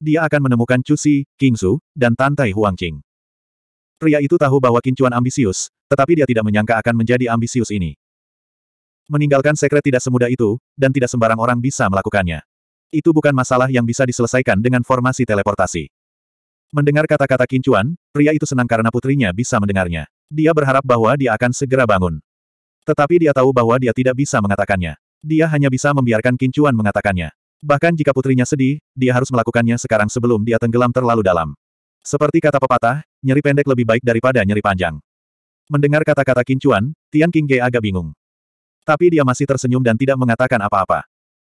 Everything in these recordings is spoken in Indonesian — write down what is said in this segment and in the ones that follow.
dia akan menemukan Chu Si, King Su, dan Tantai Huang Huangqing. Pria itu tahu bahwa kincuan ambisius, tetapi dia tidak menyangka akan menjadi ambisius ini. Meninggalkan sekret tidak semudah itu, dan tidak sembarang orang bisa melakukannya. Itu bukan masalah yang bisa diselesaikan dengan formasi teleportasi. Mendengar kata-kata kincuan, pria itu senang karena putrinya bisa mendengarnya. Dia berharap bahwa dia akan segera bangun. Tetapi dia tahu bahwa dia tidak bisa mengatakannya. Dia hanya bisa membiarkan kincuan mengatakannya. Bahkan jika putrinya sedih, dia harus melakukannya sekarang sebelum dia tenggelam terlalu dalam. Seperti kata pepatah, nyeri pendek lebih baik daripada nyeri panjang. Mendengar kata-kata Kincuan, Tian Qingge agak bingung. Tapi dia masih tersenyum dan tidak mengatakan apa-apa.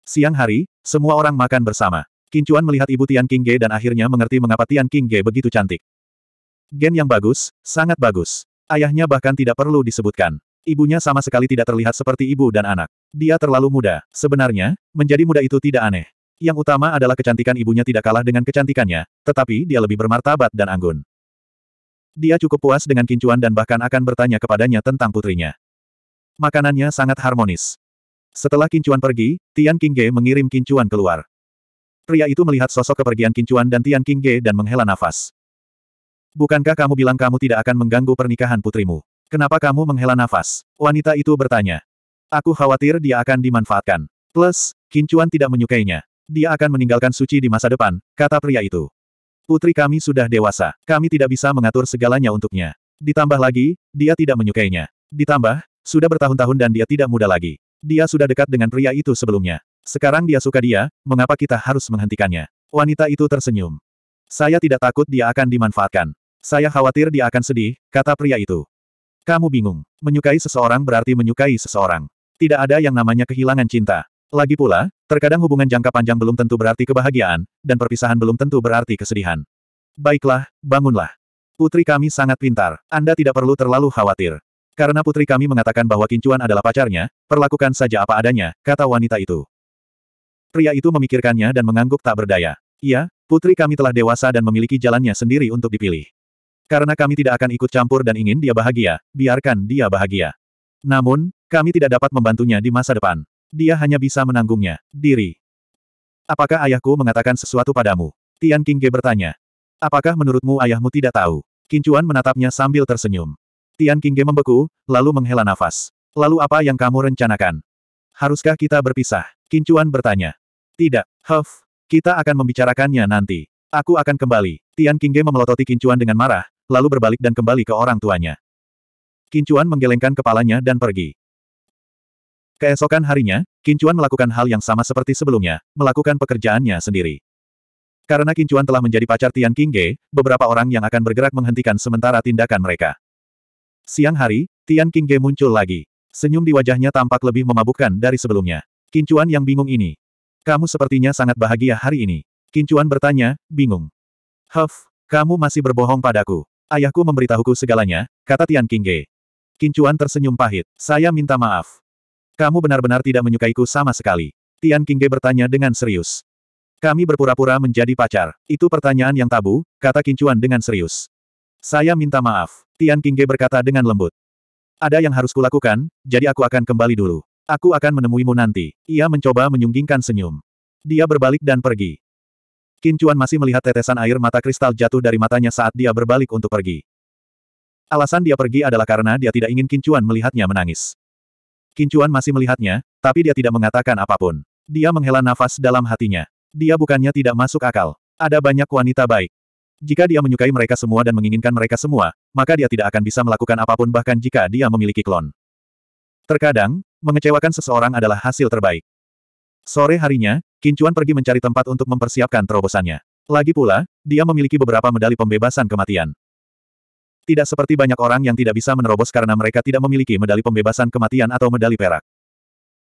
Siang hari, semua orang makan bersama. Kincuan melihat ibu Tian Qingge dan akhirnya mengerti mengapa Tian Qingge begitu cantik. Gen yang bagus, sangat bagus. Ayahnya bahkan tidak perlu disebutkan. Ibunya sama sekali tidak terlihat seperti ibu dan anak. Dia terlalu muda. Sebenarnya, menjadi muda itu tidak aneh. Yang utama adalah kecantikan ibunya tidak kalah dengan kecantikannya, tetapi dia lebih bermartabat dan anggun. Dia cukup puas dengan kincuan dan bahkan akan bertanya kepadanya tentang putrinya. Makanannya sangat harmonis. Setelah kincuan pergi, Tian Qingge mengirim kincuan keluar. Pria itu melihat sosok kepergian kincuan dan Tian Qingge dan menghela nafas. Bukankah kamu bilang kamu tidak akan mengganggu pernikahan putrimu? Kenapa kamu menghela nafas? Wanita itu bertanya. Aku khawatir dia akan dimanfaatkan. Plus, Kincuan tidak menyukainya. Dia akan meninggalkan suci di masa depan, kata pria itu. Putri kami sudah dewasa. Kami tidak bisa mengatur segalanya untuknya. Ditambah lagi, dia tidak menyukainya. Ditambah, sudah bertahun-tahun dan dia tidak muda lagi. Dia sudah dekat dengan pria itu sebelumnya. Sekarang dia suka dia, mengapa kita harus menghentikannya? Wanita itu tersenyum. Saya tidak takut dia akan dimanfaatkan. Saya khawatir dia akan sedih, kata pria itu. Kamu bingung. Menyukai seseorang berarti menyukai seseorang. Tidak ada yang namanya kehilangan cinta. Lagi pula, terkadang hubungan jangka panjang belum tentu berarti kebahagiaan, dan perpisahan belum tentu berarti kesedihan. Baiklah, bangunlah. Putri kami sangat pintar. Anda tidak perlu terlalu khawatir. Karena putri kami mengatakan bahwa Kincuan adalah pacarnya, perlakukan saja apa adanya, kata wanita itu. Pria itu memikirkannya dan mengangguk tak berdaya. Iya, putri kami telah dewasa dan memiliki jalannya sendiri untuk dipilih. Karena kami tidak akan ikut campur dan ingin dia bahagia, biarkan dia bahagia. Namun, kami tidak dapat membantunya di masa depan. Dia hanya bisa menanggungnya, diri. Apakah ayahku mengatakan sesuatu padamu? Tian Qingge bertanya. Apakah menurutmu ayahmu tidak tahu? Kincuan menatapnya sambil tersenyum. Tian Qingge membeku, lalu menghela nafas. Lalu apa yang kamu rencanakan? Haruskah kita berpisah? Kincuan bertanya. Tidak, Huff. Kita akan membicarakannya nanti. Aku akan kembali. Tian Qingge memelototi Kincuan dengan marah, lalu berbalik dan kembali ke orang tuanya. Kincuan menggelengkan kepalanya dan pergi. Keesokan harinya, Kincuan melakukan hal yang sama seperti sebelumnya, melakukan pekerjaannya sendiri. Karena Kincuan telah menjadi pacar Tian Kingge, beberapa orang yang akan bergerak menghentikan sementara tindakan mereka. Siang hari, Tian Kingge muncul lagi. Senyum di wajahnya tampak lebih memabukkan dari sebelumnya. Kincuan yang bingung ini. Kamu sepertinya sangat bahagia hari ini. Kincuan bertanya, bingung. Huff, kamu masih berbohong padaku. Ayahku memberitahuku segalanya, kata Tian Qingge. Kincuan tersenyum pahit. Saya minta maaf. Kamu benar-benar tidak menyukaiku sama sekali. Tian Qingge bertanya dengan serius. Kami berpura-pura menjadi pacar. Itu pertanyaan yang tabu, kata Kincuan dengan serius. Saya minta maaf. Tian Qingge berkata dengan lembut. Ada yang harus kulakukan, jadi aku akan kembali dulu. Aku akan menemuimu nanti. Ia mencoba menyunggingkan senyum. Dia berbalik dan pergi. Kincuan masih melihat tetesan air mata kristal jatuh dari matanya saat dia berbalik untuk pergi. Alasan dia pergi adalah karena dia tidak ingin Kincuan melihatnya menangis. Kincuan masih melihatnya, tapi dia tidak mengatakan apapun. Dia menghela nafas dalam hatinya. Dia bukannya tidak masuk akal. Ada banyak wanita baik. Jika dia menyukai mereka semua dan menginginkan mereka semua, maka dia tidak akan bisa melakukan apapun bahkan jika dia memiliki klon. Terkadang, mengecewakan seseorang adalah hasil terbaik. Sore harinya, Kincuan pergi mencari tempat untuk mempersiapkan terobosannya. Lagi pula, dia memiliki beberapa medali pembebasan kematian. Tidak seperti banyak orang yang tidak bisa menerobos karena mereka tidak memiliki medali pembebasan kematian atau medali perak.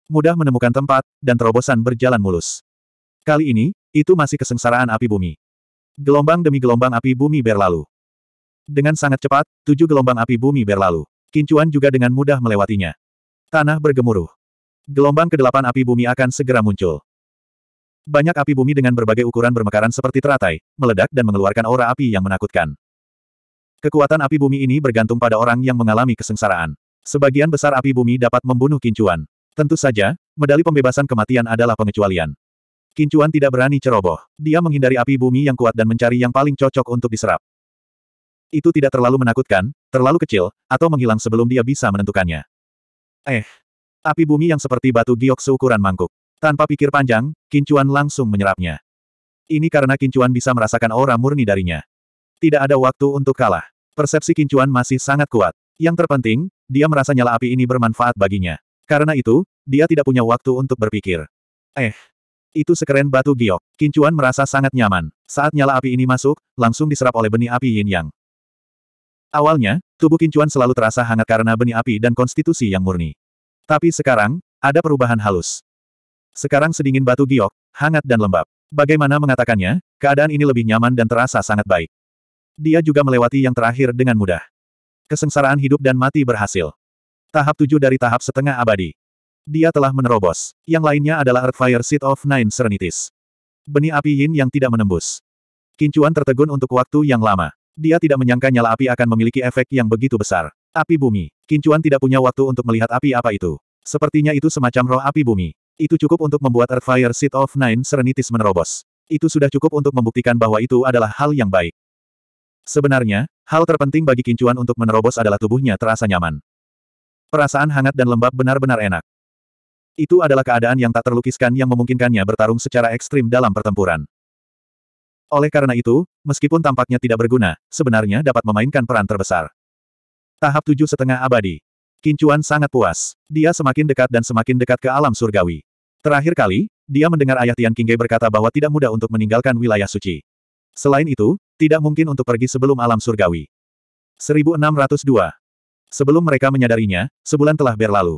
Mudah menemukan tempat, dan terobosan berjalan mulus. Kali ini, itu masih kesengsaraan api bumi. Gelombang demi gelombang api bumi berlalu. Dengan sangat cepat, tujuh gelombang api bumi berlalu. Kincuan juga dengan mudah melewatinya. Tanah bergemuruh. Gelombang kedelapan api bumi akan segera muncul. Banyak api bumi dengan berbagai ukuran bermekaran seperti teratai, meledak dan mengeluarkan aura api yang menakutkan. Kekuatan api bumi ini bergantung pada orang yang mengalami kesengsaraan. Sebagian besar api bumi dapat membunuh kincuan. Tentu saja, medali pembebasan kematian adalah pengecualian. Kincuan tidak berani ceroboh. Dia menghindari api bumi yang kuat dan mencari yang paling cocok untuk diserap. Itu tidak terlalu menakutkan, terlalu kecil, atau menghilang sebelum dia bisa menentukannya. Eh, api bumi yang seperti batu giok seukuran mangkuk. Tanpa pikir panjang, Kincuan langsung menyerapnya. Ini karena Kincuan bisa merasakan aura murni darinya. Tidak ada waktu untuk kalah. Persepsi Kincuan masih sangat kuat. Yang terpenting, dia merasa nyala api ini bermanfaat baginya. Karena itu, dia tidak punya waktu untuk berpikir. Eh, itu sekeren batu giok. Kincuan merasa sangat nyaman. Saat nyala api ini masuk, langsung diserap oleh benih api yin yang. Awalnya, tubuh Kincuan selalu terasa hangat karena benih api dan konstitusi yang murni. Tapi sekarang, ada perubahan halus. Sekarang sedingin batu giok, hangat dan lembab. Bagaimana mengatakannya, keadaan ini lebih nyaman dan terasa sangat baik. Dia juga melewati yang terakhir dengan mudah. Kesengsaraan hidup dan mati berhasil. Tahap tujuh dari tahap setengah abadi. Dia telah menerobos. Yang lainnya adalah Earthfire Seed of Nine Serenities. Benih api yin yang tidak menembus. Kincuan tertegun untuk waktu yang lama. Dia tidak menyangka nyala api akan memiliki efek yang begitu besar. Api bumi. Kincuan tidak punya waktu untuk melihat api apa itu. Sepertinya itu semacam roh api bumi. Itu cukup untuk membuat Earthfire Seed of Nine serenitis menerobos. Itu sudah cukup untuk membuktikan bahwa itu adalah hal yang baik. Sebenarnya, hal terpenting bagi kincuan untuk menerobos adalah tubuhnya terasa nyaman. Perasaan hangat dan lembab benar-benar enak. Itu adalah keadaan yang tak terlukiskan yang memungkinkannya bertarung secara ekstrim dalam pertempuran. Oleh karena itu, meskipun tampaknya tidak berguna, sebenarnya dapat memainkan peran terbesar. Tahap tujuh setengah abadi. Kincuan sangat puas. Dia semakin dekat dan semakin dekat ke alam surgawi. Terakhir kali, dia mendengar ayah Tian Kingge berkata bahwa tidak mudah untuk meninggalkan wilayah suci. Selain itu, tidak mungkin untuk pergi sebelum alam surgawi. 1602. Sebelum mereka menyadarinya, sebulan telah berlalu.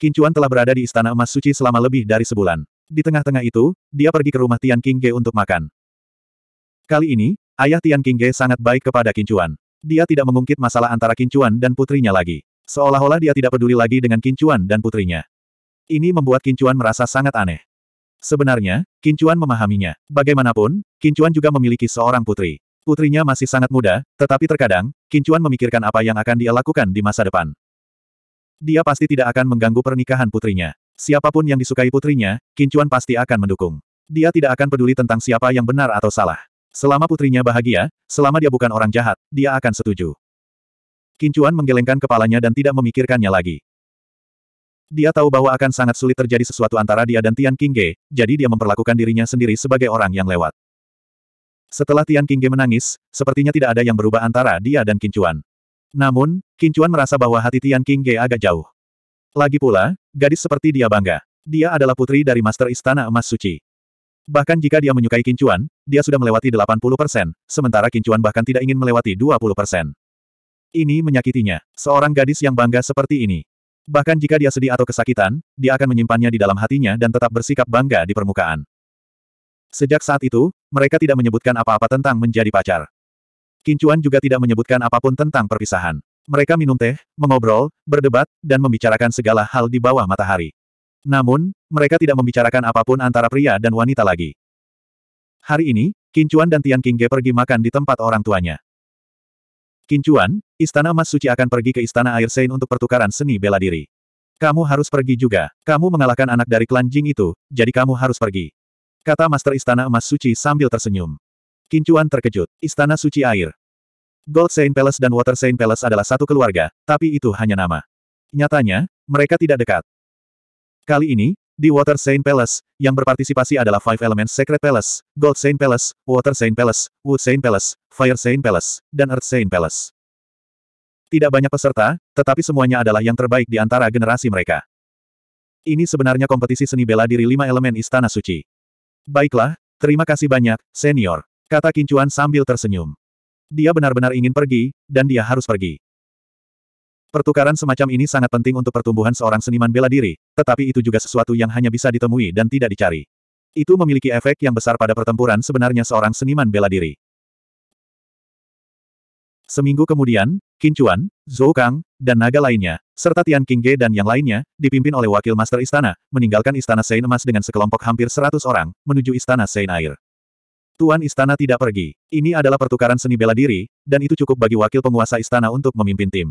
Kincuan telah berada di Istana Emas Suci selama lebih dari sebulan. Di tengah-tengah itu, dia pergi ke rumah Tian Kingge untuk makan. Kali ini, ayah Tian Kingge sangat baik kepada Kincuan. Dia tidak mengungkit masalah antara Kincuan dan putrinya lagi. Seolah-olah dia tidak peduli lagi dengan Kincuan dan putrinya. Ini membuat Kincuan merasa sangat aneh. Sebenarnya, Kincuan memahaminya. Bagaimanapun, Kincuan juga memiliki seorang putri. Putrinya masih sangat muda, tetapi terkadang, Kincuan memikirkan apa yang akan dia lakukan di masa depan. Dia pasti tidak akan mengganggu pernikahan putrinya. Siapapun yang disukai putrinya, Kincuan pasti akan mendukung. Dia tidak akan peduli tentang siapa yang benar atau salah. Selama putrinya bahagia, selama dia bukan orang jahat, dia akan setuju. Kincuan menggelengkan kepalanya dan tidak memikirkannya lagi. Dia tahu bahwa akan sangat sulit terjadi sesuatu antara dia dan Tian Qingge, jadi dia memperlakukan dirinya sendiri sebagai orang yang lewat. Setelah Tian Qingge menangis, sepertinya tidak ada yang berubah antara dia dan Kincuan. Namun, Kincuan merasa bahwa hati Tian Qingge agak jauh. Lagi pula, gadis seperti dia bangga. Dia adalah putri dari Master Istana Emas Suci. Bahkan jika dia menyukai Kincuan, dia sudah melewati 80%, sementara Kincuan bahkan tidak ingin melewati 20%. Ini menyakitinya, seorang gadis yang bangga seperti ini. Bahkan jika dia sedih atau kesakitan, dia akan menyimpannya di dalam hatinya dan tetap bersikap bangga di permukaan. Sejak saat itu, mereka tidak menyebutkan apa-apa tentang menjadi pacar. Kincuan juga tidak menyebutkan apapun tentang perpisahan. Mereka minum teh, mengobrol, berdebat, dan membicarakan segala hal di bawah matahari. Namun, mereka tidak membicarakan apapun antara pria dan wanita lagi. Hari ini, Kincuan dan Tian Kingge pergi makan di tempat orang tuanya. Kincuan, Istana Emas Suci akan pergi ke Istana Air Sein untuk pertukaran seni bela diri. Kamu harus pergi juga, kamu mengalahkan anak dari klan Jing itu, jadi kamu harus pergi. Kata Master Istana Emas Suci sambil tersenyum. Kincuan terkejut, Istana Suci Air. Gold Saint Palace dan Water Saint Palace adalah satu keluarga, tapi itu hanya nama. Nyatanya, mereka tidak dekat. Kali ini, di Water Saint Palace, yang berpartisipasi adalah Five Elements Secret Palace, Gold Saint Palace, Water Saint Palace, Wood Saint Palace, Fire Saint Palace, dan Earth Saint Palace. Tidak banyak peserta, tetapi semuanya adalah yang terbaik di antara generasi mereka. Ini sebenarnya kompetisi seni bela diri lima elemen Istana Suci. Baiklah, terima kasih banyak, senior. Kata Kincuan sambil tersenyum. Dia benar-benar ingin pergi, dan dia harus pergi. Pertukaran semacam ini sangat penting untuk pertumbuhan seorang seniman bela diri, tetapi itu juga sesuatu yang hanya bisa ditemui dan tidak dicari. Itu memiliki efek yang besar pada pertempuran sebenarnya seorang seniman bela diri. Seminggu kemudian, Qin Chuan, Zhou Kang, dan naga lainnya, serta Tian Qingge dan yang lainnya, dipimpin oleh wakil master istana, meninggalkan istana Sein Emas dengan sekelompok hampir seratus orang, menuju istana Sein Air. Tuan istana tidak pergi. Ini adalah pertukaran seni bela diri, dan itu cukup bagi wakil penguasa istana untuk memimpin tim.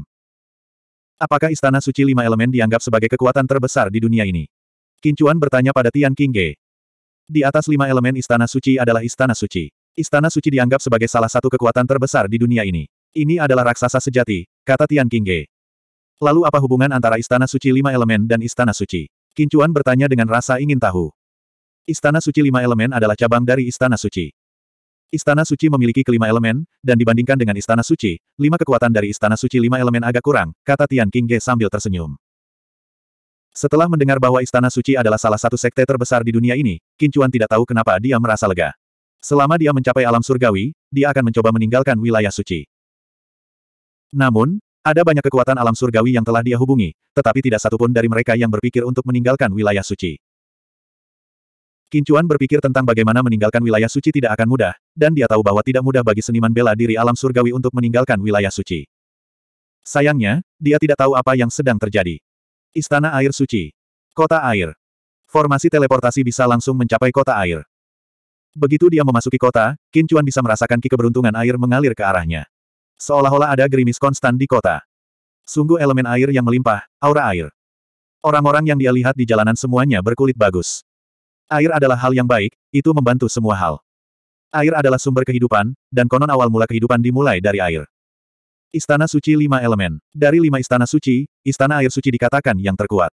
Apakah Istana Suci Lima Elemen dianggap sebagai kekuatan terbesar di dunia ini? Kincuan bertanya pada Tian Qingge. Di atas lima elemen Istana Suci adalah Istana Suci. Istana Suci dianggap sebagai salah satu kekuatan terbesar di dunia ini. Ini adalah raksasa sejati, kata Tian Qingge. Lalu apa hubungan antara Istana Suci Lima Elemen dan Istana Suci? Kincuan bertanya dengan rasa ingin tahu. Istana Suci Lima Elemen adalah cabang dari Istana Suci. Istana Suci memiliki kelima elemen, dan dibandingkan dengan Istana Suci, lima kekuatan dari Istana Suci lima elemen agak kurang, kata Tian King sambil tersenyum. Setelah mendengar bahwa Istana Suci adalah salah satu sekte terbesar di dunia ini, Kincuan tidak tahu kenapa dia merasa lega. Selama dia mencapai alam surgawi, dia akan mencoba meninggalkan wilayah suci. Namun, ada banyak kekuatan alam surgawi yang telah dia hubungi, tetapi tidak satupun dari mereka yang berpikir untuk meninggalkan wilayah suci. Kincuan berpikir tentang bagaimana meninggalkan wilayah suci tidak akan mudah, dan dia tahu bahwa tidak mudah bagi seniman bela diri alam surgawi untuk meninggalkan wilayah suci. Sayangnya, dia tidak tahu apa yang sedang terjadi. Istana Air Suci. Kota Air. Formasi teleportasi bisa langsung mencapai kota air. Begitu dia memasuki kota, Kincuan bisa merasakan ki keberuntungan air mengalir ke arahnya. Seolah-olah ada gerimis konstan di kota. Sungguh elemen air yang melimpah, aura air. Orang-orang yang dia lihat di jalanan semuanya berkulit bagus. Air adalah hal yang baik, itu membantu semua hal. Air adalah sumber kehidupan, dan konon awal mula kehidupan dimulai dari air. Istana Suci Lima Elemen Dari lima istana suci, istana air suci dikatakan yang terkuat.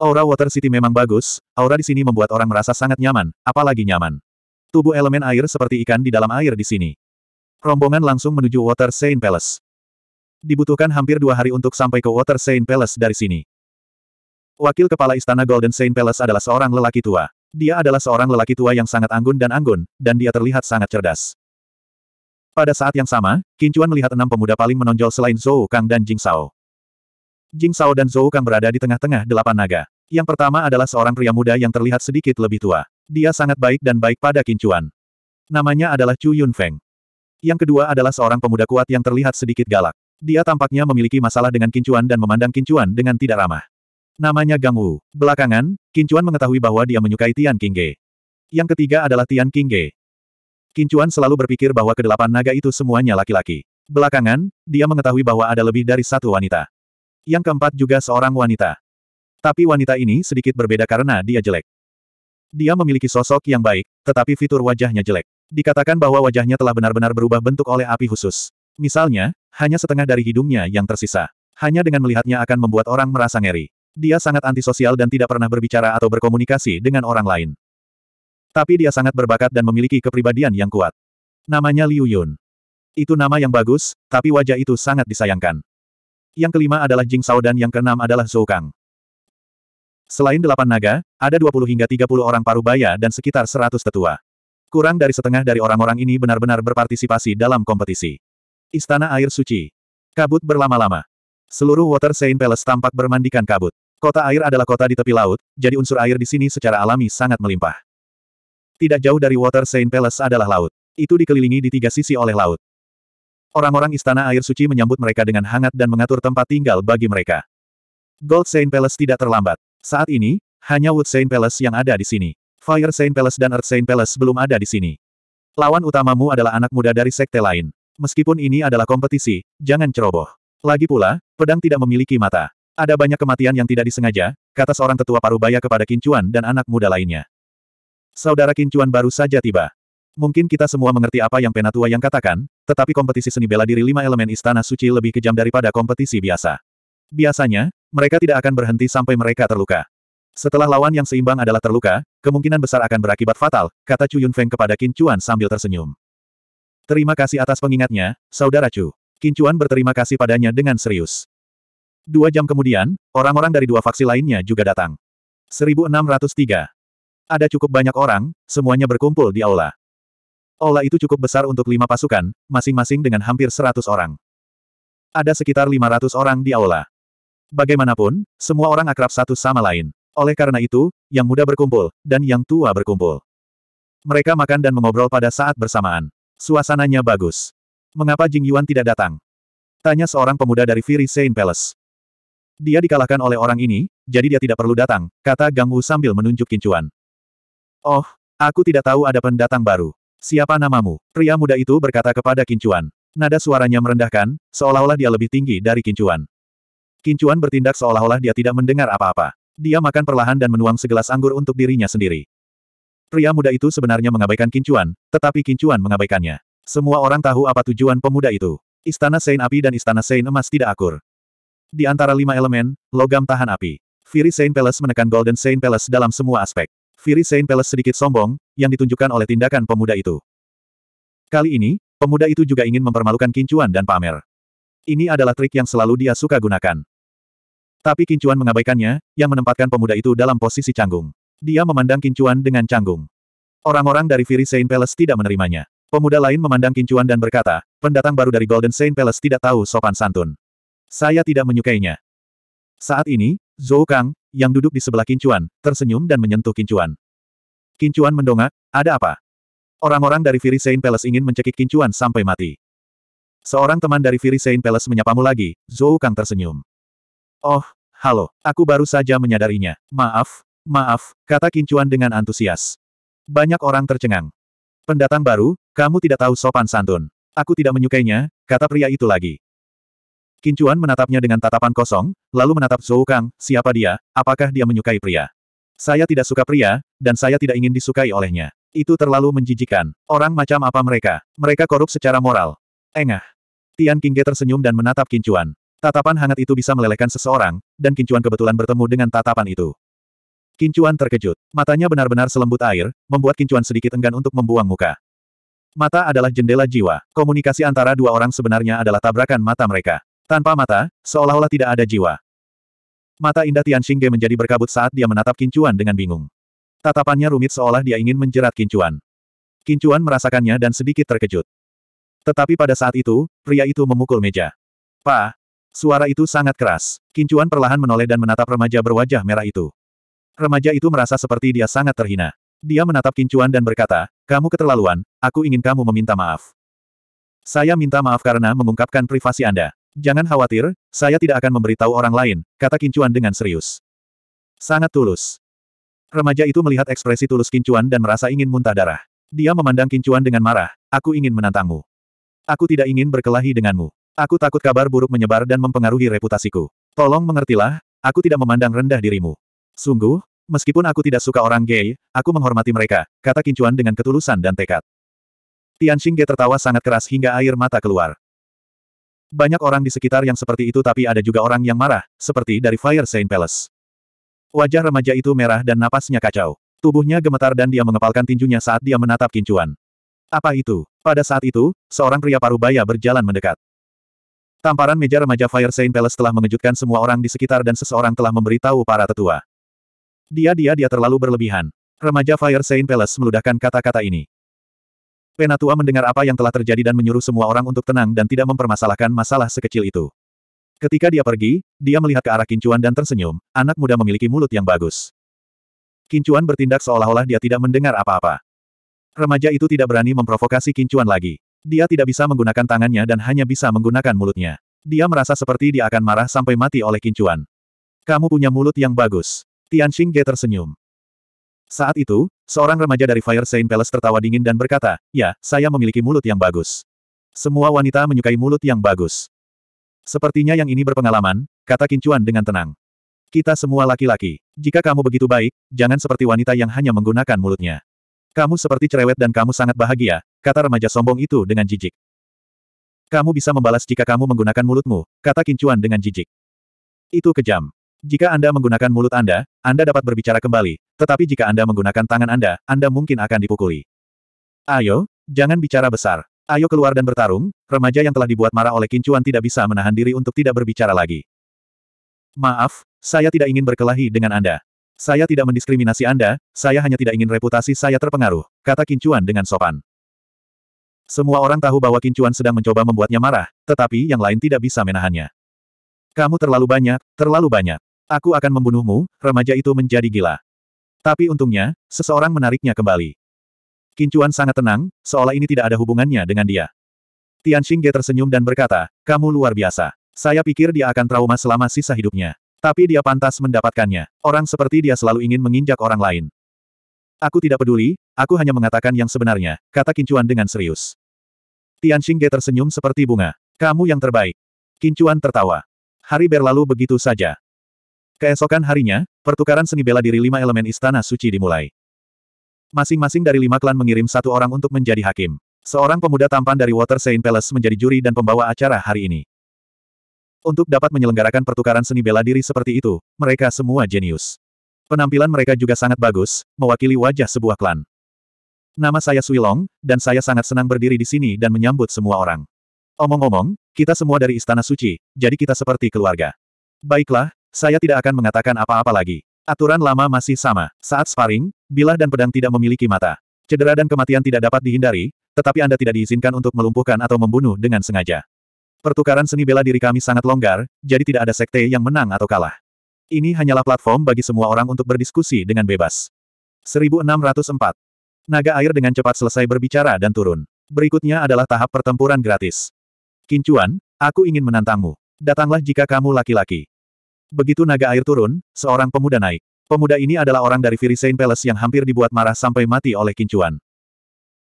Aura Water City memang bagus, aura di sini membuat orang merasa sangat nyaman, apalagi nyaman. Tubuh elemen air seperti ikan di dalam air di sini. Rombongan langsung menuju Water Saint Palace. Dibutuhkan hampir dua hari untuk sampai ke Water Saint Palace dari sini. Wakil kepala istana Golden Saint Palace adalah seorang lelaki tua. Dia adalah seorang lelaki tua yang sangat anggun dan anggun, dan dia terlihat sangat cerdas. Pada saat yang sama, Kincuan melihat enam pemuda paling menonjol selain Zhou Kang dan Jing Shao. Jing Shao dan Zhou Kang berada di tengah-tengah delapan naga. Yang pertama adalah seorang pria muda yang terlihat sedikit lebih tua. Dia sangat baik dan baik pada Kincuan. Namanya adalah Chu Yun Feng. Yang kedua adalah seorang pemuda kuat yang terlihat sedikit galak. Dia tampaknya memiliki masalah dengan Kincuan dan memandang Kincuan dengan tidak ramah. Namanya Gang Wu. Belakangan, Kincuan mengetahui bahwa dia menyukai Tian Kingge. Yang ketiga adalah Tian Kingge. Kincuan selalu berpikir bahwa kedelapan naga itu semuanya laki-laki. Belakangan, dia mengetahui bahwa ada lebih dari satu wanita. Yang keempat juga seorang wanita. Tapi wanita ini sedikit berbeda karena dia jelek. Dia memiliki sosok yang baik, tetapi fitur wajahnya jelek. Dikatakan bahwa wajahnya telah benar-benar berubah bentuk oleh api khusus. Misalnya, hanya setengah dari hidungnya yang tersisa. Hanya dengan melihatnya akan membuat orang merasa ngeri. Dia sangat antisosial dan tidak pernah berbicara atau berkomunikasi dengan orang lain. Tapi dia sangat berbakat dan memiliki kepribadian yang kuat. Namanya Liu Yun. Itu nama yang bagus, tapi wajah itu sangat disayangkan. Yang kelima adalah Jing Shao dan yang keenam adalah Zhou Kang. Selain delapan naga, ada 20 hingga 30 orang parubaya dan sekitar 100 tetua. Kurang dari setengah dari orang-orang ini benar-benar berpartisipasi dalam kompetisi. Istana Air Suci. Kabut berlama-lama. Seluruh Water Saint Palace tampak bermandikan kabut. Kota air adalah kota di tepi laut, jadi unsur air di sini secara alami sangat melimpah. Tidak jauh dari Water Saint Palace adalah laut. Itu dikelilingi di tiga sisi oleh laut. Orang-orang istana air suci menyambut mereka dengan hangat dan mengatur tempat tinggal bagi mereka. Gold Saint Palace tidak terlambat. Saat ini, hanya Wood Saint Palace yang ada di sini. Fire Saint Palace dan Earth Saint Palace belum ada di sini. Lawan utamamu adalah anak muda dari sekte lain. Meskipun ini adalah kompetisi, jangan ceroboh. Lagi pula, pedang tidak memiliki mata. Ada banyak kematian yang tidak disengaja, kata seorang tetua parubaya kepada Kincuan dan anak muda lainnya. Saudara Kincuan baru saja tiba. Mungkin kita semua mengerti apa yang penatua yang katakan, tetapi kompetisi seni bela diri lima elemen istana suci lebih kejam daripada kompetisi biasa. Biasanya, mereka tidak akan berhenti sampai mereka terluka. Setelah lawan yang seimbang adalah terluka, kemungkinan besar akan berakibat fatal, kata Chu Yunfeng kepada Qin sambil tersenyum. Terima kasih atas pengingatnya, Saudara Chu. Qin berterima kasih padanya dengan serius. Dua jam kemudian, orang-orang dari dua faksi lainnya juga datang. 1603. Ada cukup banyak orang, semuanya berkumpul di aula. Aula itu cukup besar untuk lima pasukan, masing-masing dengan hampir seratus orang. Ada sekitar lima ratus orang di aula. Bagaimanapun, semua orang akrab satu sama lain. Oleh karena itu, yang muda berkumpul, dan yang tua berkumpul. Mereka makan dan mengobrol pada saat bersamaan. Suasananya bagus. Mengapa Jing Yuan tidak datang? Tanya seorang pemuda dari Firi Saint Palace. Dia dikalahkan oleh orang ini, jadi dia tidak perlu datang, kata Gang Wu sambil menunjuk kincuan. Oh, aku tidak tahu ada pendatang baru. Siapa namamu? Pria muda itu berkata kepada kincuan. Nada suaranya merendahkan, seolah-olah dia lebih tinggi dari kincuan. Kincuan bertindak seolah-olah dia tidak mendengar apa-apa. Dia makan perlahan dan menuang segelas anggur untuk dirinya sendiri. Pria muda itu sebenarnya mengabaikan kincuan, tetapi kincuan mengabaikannya. Semua orang tahu apa tujuan pemuda itu. Istana Sein Api dan Istana Sein Emas tidak akur. Di antara lima elemen, logam tahan api. Fury Saint Palace menekan Golden Saint Palace dalam semua aspek. Fury Saint Palace sedikit sombong, yang ditunjukkan oleh tindakan pemuda itu. Kali ini, pemuda itu juga ingin mempermalukan Kincuan dan pamer. Ini adalah trik yang selalu dia suka gunakan. Tapi Kincuan mengabaikannya, yang menempatkan pemuda itu dalam posisi canggung. Dia memandang Kincuan dengan canggung. Orang-orang dari Fury Saint Palace tidak menerimanya. Pemuda lain memandang Kincuan dan berkata, pendatang baru dari Golden Saint Palace tidak tahu sopan santun. Saya tidak menyukainya. Saat ini, Zhou Kang, yang duduk di sebelah Kincuan, tersenyum dan menyentuh Kincuan. Kincuan mendongak, ada apa? Orang-orang dari Firi Saint Palace ingin mencekik Kincuan sampai mati. Seorang teman dari Firi Saint Palace menyapamu lagi, Zhou Kang tersenyum. Oh, halo, aku baru saja menyadarinya. Maaf, maaf, kata Kincuan dengan antusias. Banyak orang tercengang. Pendatang baru, kamu tidak tahu sopan santun. Aku tidak menyukainya, kata pria itu lagi. Kincuan menatapnya dengan tatapan kosong, lalu menatap Zhou Kang, siapa dia, apakah dia menyukai pria? Saya tidak suka pria, dan saya tidak ingin disukai olehnya. Itu terlalu menjijikan. Orang macam apa mereka? Mereka korup secara moral. Engah. Tian Kingge tersenyum dan menatap Kincuan. Tatapan hangat itu bisa melelehkan seseorang, dan Kincuan kebetulan bertemu dengan tatapan itu. Kincuan terkejut. Matanya benar-benar selembut air, membuat Kincuan sedikit enggan untuk membuang muka. Mata adalah jendela jiwa. Komunikasi antara dua orang sebenarnya adalah tabrakan mata mereka. Tanpa mata, seolah-olah tidak ada jiwa. Mata indah Tian Xingge menjadi berkabut saat dia menatap Kincuan dengan bingung. Tatapannya rumit seolah dia ingin menjerat Kincuan. Kincuan merasakannya dan sedikit terkejut. Tetapi pada saat itu, pria itu memukul meja. Pa! Suara itu sangat keras. Kincuan perlahan menoleh dan menatap remaja berwajah merah itu. Remaja itu merasa seperti dia sangat terhina. Dia menatap Kincuan dan berkata, kamu keterlaluan, aku ingin kamu meminta maaf. Saya minta maaf karena mengungkapkan privasi Anda. Jangan khawatir, saya tidak akan memberitahu orang lain, kata Kincuan dengan serius. Sangat tulus. Remaja itu melihat ekspresi tulus Kincuan dan merasa ingin muntah darah. Dia memandang Kincuan dengan marah, aku ingin menantangmu. Aku tidak ingin berkelahi denganmu. Aku takut kabar buruk menyebar dan mempengaruhi reputasiku. Tolong mengertilah, aku tidak memandang rendah dirimu. Sungguh, meskipun aku tidak suka orang gay, aku menghormati mereka, kata Kincuan dengan ketulusan dan tekad. Tian Xingge tertawa sangat keras hingga air mata keluar. Banyak orang di sekitar yang seperti itu tapi ada juga orang yang marah, seperti dari Fire Saint Palace. Wajah remaja itu merah dan napasnya kacau. Tubuhnya gemetar dan dia mengepalkan tinjunya saat dia menatap kincuan. Apa itu? Pada saat itu, seorang pria paruh baya berjalan mendekat. Tamparan meja remaja Fire Saint Palace telah mengejutkan semua orang di sekitar dan seseorang telah memberitahu para tetua. Dia dia dia terlalu berlebihan. Remaja Fire Saint Palace meludahkan kata-kata ini. Penatua mendengar apa yang telah terjadi dan menyuruh semua orang untuk tenang dan tidak mempermasalahkan masalah sekecil itu. Ketika dia pergi, dia melihat ke arah Kincuan dan tersenyum, anak muda memiliki mulut yang bagus. Kincuan bertindak seolah-olah dia tidak mendengar apa-apa. Remaja itu tidak berani memprovokasi Kincuan lagi. Dia tidak bisa menggunakan tangannya dan hanya bisa menggunakan mulutnya. Dia merasa seperti dia akan marah sampai mati oleh Kincuan. Kamu punya mulut yang bagus. Tian Ge tersenyum. Saat itu, seorang remaja dari Fire Saint Palace tertawa dingin dan berkata, Ya, saya memiliki mulut yang bagus. Semua wanita menyukai mulut yang bagus. Sepertinya yang ini berpengalaman, kata Kincuan dengan tenang. Kita semua laki-laki. Jika kamu begitu baik, jangan seperti wanita yang hanya menggunakan mulutnya. Kamu seperti cerewet dan kamu sangat bahagia, kata remaja sombong itu dengan jijik. Kamu bisa membalas jika kamu menggunakan mulutmu, kata Kincuan dengan jijik. Itu kejam. Jika Anda menggunakan mulut Anda, Anda dapat berbicara kembali, tetapi jika Anda menggunakan tangan Anda, Anda mungkin akan dipukuli. Ayo, jangan bicara besar. Ayo keluar dan bertarung, remaja yang telah dibuat marah oleh kincuan tidak bisa menahan diri untuk tidak berbicara lagi. Maaf, saya tidak ingin berkelahi dengan Anda. Saya tidak mendiskriminasi Anda, saya hanya tidak ingin reputasi saya terpengaruh, kata kincuan dengan sopan. Semua orang tahu bahwa kincuan sedang mencoba membuatnya marah, tetapi yang lain tidak bisa menahannya. Kamu terlalu banyak, terlalu banyak. Aku akan membunuhmu, remaja itu menjadi gila. Tapi untungnya, seseorang menariknya kembali. Kincuan sangat tenang, seolah ini tidak ada hubungannya dengan dia. Tian Xingge tersenyum dan berkata, kamu luar biasa. Saya pikir dia akan trauma selama sisa hidupnya. Tapi dia pantas mendapatkannya. Orang seperti dia selalu ingin menginjak orang lain. Aku tidak peduli, aku hanya mengatakan yang sebenarnya, kata Kincuan dengan serius. Tian Xingge tersenyum seperti bunga. Kamu yang terbaik. Kincuan tertawa. Hari berlalu begitu saja. Keesokan harinya, pertukaran seni bela diri lima elemen istana suci dimulai. Masing-masing dari lima klan mengirim satu orang untuk menjadi hakim. Seorang pemuda tampan dari Water Saint Palace menjadi juri dan pembawa acara hari ini. Untuk dapat menyelenggarakan pertukaran seni bela diri seperti itu, mereka semua jenius. Penampilan mereka juga sangat bagus, mewakili wajah sebuah klan. Nama saya Sui Long, dan saya sangat senang berdiri di sini dan menyambut semua orang. Omong-omong, kita semua dari Istana Suci, jadi kita seperti keluarga. Baiklah, saya tidak akan mengatakan apa-apa lagi. Aturan lama masih sama. Saat sparring, bilah dan pedang tidak memiliki mata. Cedera dan kematian tidak dapat dihindari, tetapi Anda tidak diizinkan untuk melumpuhkan atau membunuh dengan sengaja. Pertukaran seni bela diri kami sangat longgar, jadi tidak ada sekte yang menang atau kalah. Ini hanyalah platform bagi semua orang untuk berdiskusi dengan bebas. 1604. Naga air dengan cepat selesai berbicara dan turun. Berikutnya adalah tahap pertempuran gratis. Kincuan, aku ingin menantangmu. Datanglah jika kamu laki-laki. Begitu naga air turun, seorang pemuda naik. Pemuda ini adalah orang dari Virisain Palace yang hampir dibuat marah sampai mati oleh Kincuan.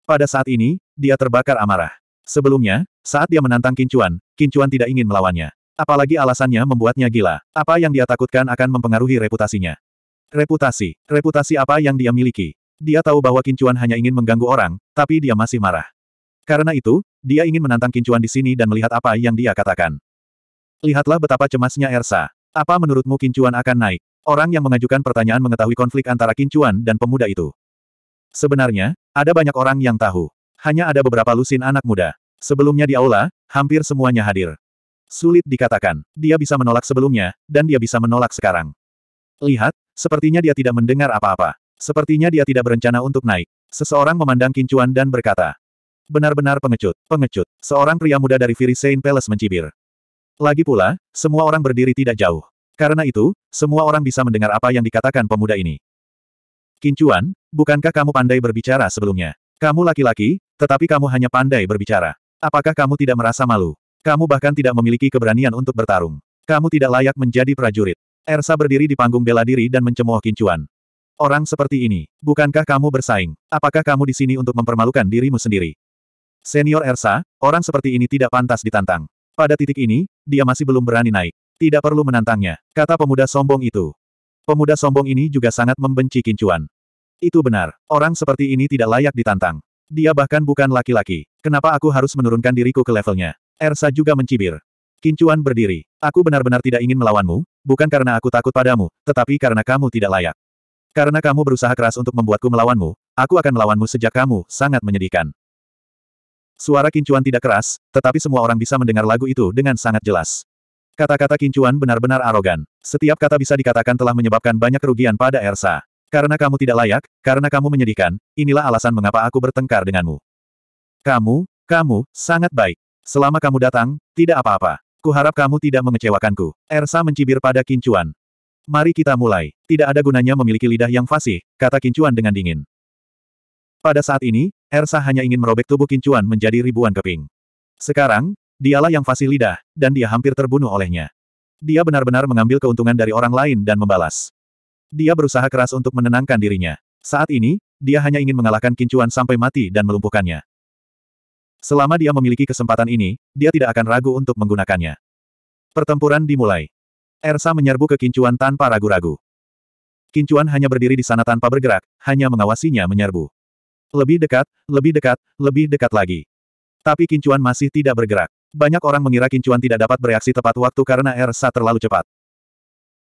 Pada saat ini, dia terbakar amarah. Sebelumnya, saat dia menantang Kincuan, Kincuan tidak ingin melawannya. Apalagi alasannya membuatnya gila. Apa yang dia takutkan akan mempengaruhi reputasinya. Reputasi. Reputasi apa yang dia miliki? Dia tahu bahwa Kincuan hanya ingin mengganggu orang, tapi dia masih marah. Karena itu, dia ingin menantang Kincuan di sini dan melihat apa yang dia katakan. Lihatlah betapa cemasnya Ersa. Apa menurutmu Kincuan akan naik? Orang yang mengajukan pertanyaan mengetahui konflik antara Kincuan dan pemuda itu. Sebenarnya, ada banyak orang yang tahu. Hanya ada beberapa lusin anak muda. Sebelumnya di aula, hampir semuanya hadir. Sulit dikatakan, dia bisa menolak sebelumnya, dan dia bisa menolak sekarang. Lihat, sepertinya dia tidak mendengar apa-apa. Sepertinya dia tidak berencana untuk naik. Seseorang memandang Kincuan dan berkata, Benar-benar pengecut, pengecut. Seorang pria muda dari Firi Saint Palace mencibir. Lagi pula, semua orang berdiri tidak jauh. Karena itu, semua orang bisa mendengar apa yang dikatakan pemuda ini. Kincuan, bukankah kamu pandai berbicara sebelumnya? Kamu laki-laki, tetapi kamu hanya pandai berbicara. Apakah kamu tidak merasa malu? Kamu bahkan tidak memiliki keberanian untuk bertarung. Kamu tidak layak menjadi prajurit. Ersa berdiri di panggung bela diri dan mencemooh Kincuan. Orang seperti ini, bukankah kamu bersaing? Apakah kamu di sini untuk mempermalukan dirimu sendiri? Senior Ersa, orang seperti ini tidak pantas ditantang. Pada titik ini, dia masih belum berani naik. Tidak perlu menantangnya, kata pemuda sombong itu. Pemuda sombong ini juga sangat membenci kincuan. Itu benar, orang seperti ini tidak layak ditantang. Dia bahkan bukan laki-laki. Kenapa aku harus menurunkan diriku ke levelnya? Ersa juga mencibir. Kincuan berdiri. Aku benar-benar tidak ingin melawanmu, bukan karena aku takut padamu, tetapi karena kamu tidak layak. Karena kamu berusaha keras untuk membuatku melawanmu, aku akan melawanmu sejak kamu sangat menyedihkan. Suara kincuan tidak keras, tetapi semua orang bisa mendengar lagu itu dengan sangat jelas. Kata-kata kincuan benar-benar arogan. Setiap kata bisa dikatakan telah menyebabkan banyak kerugian pada Ersa. Karena kamu tidak layak, karena kamu menyedihkan, inilah alasan mengapa aku bertengkar denganmu. Kamu, kamu, sangat baik. Selama kamu datang, tidak apa-apa. Kuharap kamu tidak mengecewakanku. Ersa mencibir pada kincuan. Mari kita mulai. Tidak ada gunanya memiliki lidah yang fasih, kata kincuan dengan dingin. Pada saat ini, Ersa hanya ingin merobek tubuh Kincuan menjadi ribuan keping. Sekarang, dialah yang fasih lidah, dan dia hampir terbunuh olehnya. Dia benar-benar mengambil keuntungan dari orang lain dan membalas. Dia berusaha keras untuk menenangkan dirinya. Saat ini, dia hanya ingin mengalahkan Kincuan sampai mati dan melumpuhkannya. Selama dia memiliki kesempatan ini, dia tidak akan ragu untuk menggunakannya. Pertempuran dimulai. Ersa menyerbu ke Kincuan tanpa ragu-ragu. Kincuan hanya berdiri di sana tanpa bergerak, hanya mengawasinya menyerbu. Lebih dekat, lebih dekat, lebih dekat lagi. Tapi kincuan masih tidak bergerak. Banyak orang mengira kincuan tidak dapat bereaksi tepat waktu karena Ersa terlalu cepat.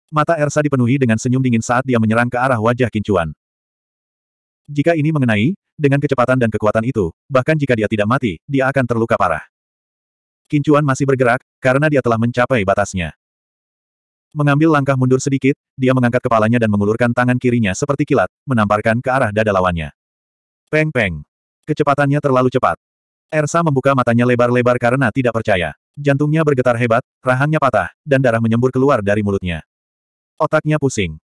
Mata Ersa dipenuhi dengan senyum dingin saat dia menyerang ke arah wajah kincuan. Jika ini mengenai, dengan kecepatan dan kekuatan itu, bahkan jika dia tidak mati, dia akan terluka parah. Kincuan masih bergerak, karena dia telah mencapai batasnya. Mengambil langkah mundur sedikit, dia mengangkat kepalanya dan mengulurkan tangan kirinya seperti kilat, menamparkan ke arah dada lawannya. Peng-peng. Kecepatannya terlalu cepat. Ersa membuka matanya lebar-lebar karena tidak percaya. Jantungnya bergetar hebat, rahangnya patah, dan darah menyembur keluar dari mulutnya. Otaknya pusing.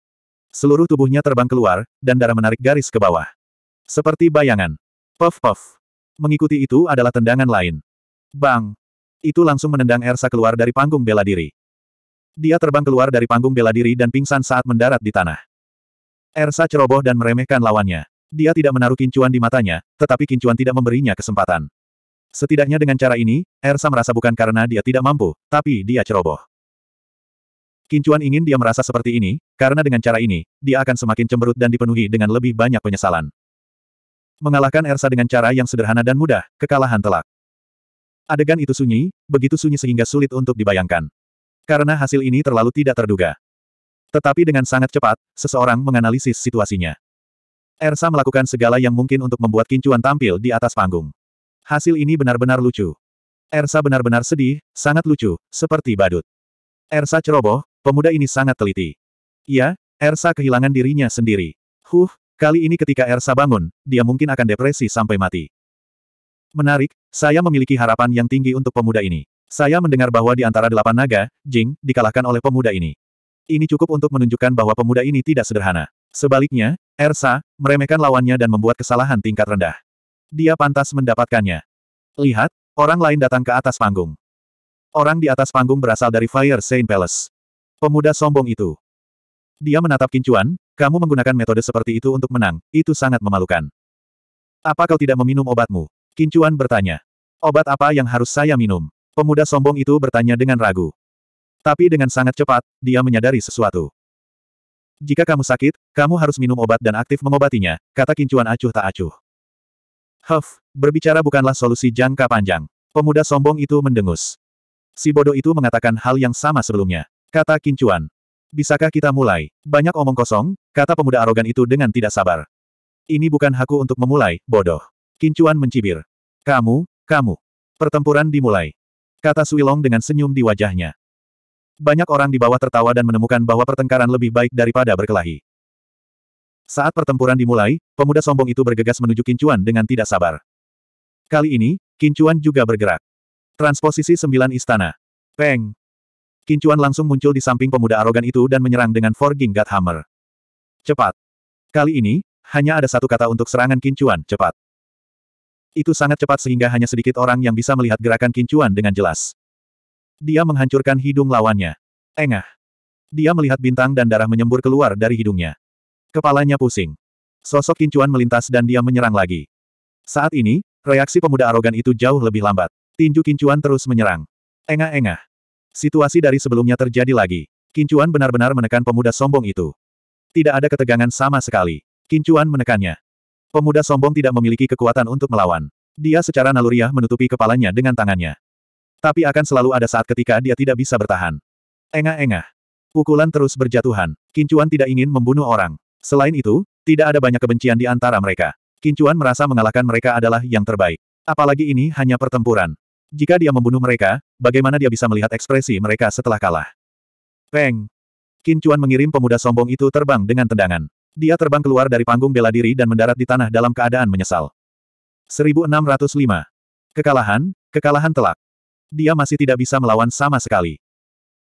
Seluruh tubuhnya terbang keluar, dan darah menarik garis ke bawah. Seperti bayangan. Puff-puff. Mengikuti itu adalah tendangan lain. Bang! Itu langsung menendang Ersa keluar dari panggung bela diri. Dia terbang keluar dari panggung bela diri dan pingsan saat mendarat di tanah. Ersa ceroboh dan meremehkan lawannya. Dia tidak menaruh kincuan di matanya, tetapi kincuan tidak memberinya kesempatan. Setidaknya dengan cara ini, Ersa merasa bukan karena dia tidak mampu, tapi dia ceroboh. Kincuan ingin dia merasa seperti ini, karena dengan cara ini, dia akan semakin cemberut dan dipenuhi dengan lebih banyak penyesalan. Mengalahkan Ersa dengan cara yang sederhana dan mudah, kekalahan telak. Adegan itu sunyi, begitu sunyi sehingga sulit untuk dibayangkan. Karena hasil ini terlalu tidak terduga. Tetapi dengan sangat cepat, seseorang menganalisis situasinya. Ersa melakukan segala yang mungkin untuk membuat Kincuan tampil di atas panggung. Hasil ini benar-benar lucu. Ersa benar-benar sedih, sangat lucu, seperti badut. Ersa ceroboh, pemuda ini sangat teliti. Iya, Ersa kehilangan dirinya sendiri. Huh, kali ini ketika Ersa bangun, dia mungkin akan depresi sampai mati. Menarik, saya memiliki harapan yang tinggi untuk pemuda ini. Saya mendengar bahwa di antara delapan naga, Jing, dikalahkan oleh pemuda ini. Ini cukup untuk menunjukkan bahwa pemuda ini tidak sederhana. Sebaliknya, Ersa, meremehkan lawannya dan membuat kesalahan tingkat rendah. Dia pantas mendapatkannya. Lihat, orang lain datang ke atas panggung. Orang di atas panggung berasal dari Fire Saint Palace. Pemuda sombong itu. Dia menatap kincuan, kamu menggunakan metode seperti itu untuk menang, itu sangat memalukan. Apa kau tidak meminum obatmu? Kincuan bertanya. Obat apa yang harus saya minum? Pemuda sombong itu bertanya dengan ragu. Tapi dengan sangat cepat, dia menyadari sesuatu. Jika kamu sakit, kamu harus minum obat dan aktif mengobatinya, kata kincuan acuh tak acuh. Huff, berbicara bukanlah solusi jangka panjang. Pemuda sombong itu mendengus. Si bodoh itu mengatakan hal yang sama sebelumnya. Kata kincuan. Bisakah kita mulai? Banyak omong kosong, kata pemuda arogan itu dengan tidak sabar. Ini bukan hakku untuk memulai, bodoh. Kincuan mencibir. Kamu, kamu. Pertempuran dimulai. Kata Suilong dengan senyum di wajahnya. Banyak orang di bawah tertawa dan menemukan bahwa pertengkaran lebih baik daripada berkelahi. Saat pertempuran dimulai, pemuda sombong itu bergegas menuju Kincuan dengan tidak sabar. Kali ini, Kincuan juga bergerak. Transposisi sembilan istana. Peng! Kincuan langsung muncul di samping pemuda arogan itu dan menyerang dengan Forging God Hammer. Cepat! Kali ini, hanya ada satu kata untuk serangan Kincuan, cepat. Itu sangat cepat sehingga hanya sedikit orang yang bisa melihat gerakan Kincuan dengan jelas. Dia menghancurkan hidung lawannya. Engah. Dia melihat bintang dan darah menyembur keluar dari hidungnya. Kepalanya pusing. Sosok kincuan melintas dan dia menyerang lagi. Saat ini, reaksi pemuda arogan itu jauh lebih lambat. Tinju kincuan terus menyerang. Engah-engah. Situasi dari sebelumnya terjadi lagi. Kincuan benar-benar menekan pemuda sombong itu. Tidak ada ketegangan sama sekali. Kincuan menekannya. Pemuda sombong tidak memiliki kekuatan untuk melawan. Dia secara naluriah menutupi kepalanya dengan tangannya. Tapi akan selalu ada saat ketika dia tidak bisa bertahan. Engah-engah. Pukulan terus berjatuhan. Kincuan tidak ingin membunuh orang. Selain itu, tidak ada banyak kebencian di antara mereka. Kincuan merasa mengalahkan mereka adalah yang terbaik. Apalagi ini hanya pertempuran. Jika dia membunuh mereka, bagaimana dia bisa melihat ekspresi mereka setelah kalah? Peng! Kincuan mengirim pemuda sombong itu terbang dengan tendangan. Dia terbang keluar dari panggung bela diri dan mendarat di tanah dalam keadaan menyesal. 1605. Kekalahan, kekalahan telak dia masih tidak bisa melawan sama sekali.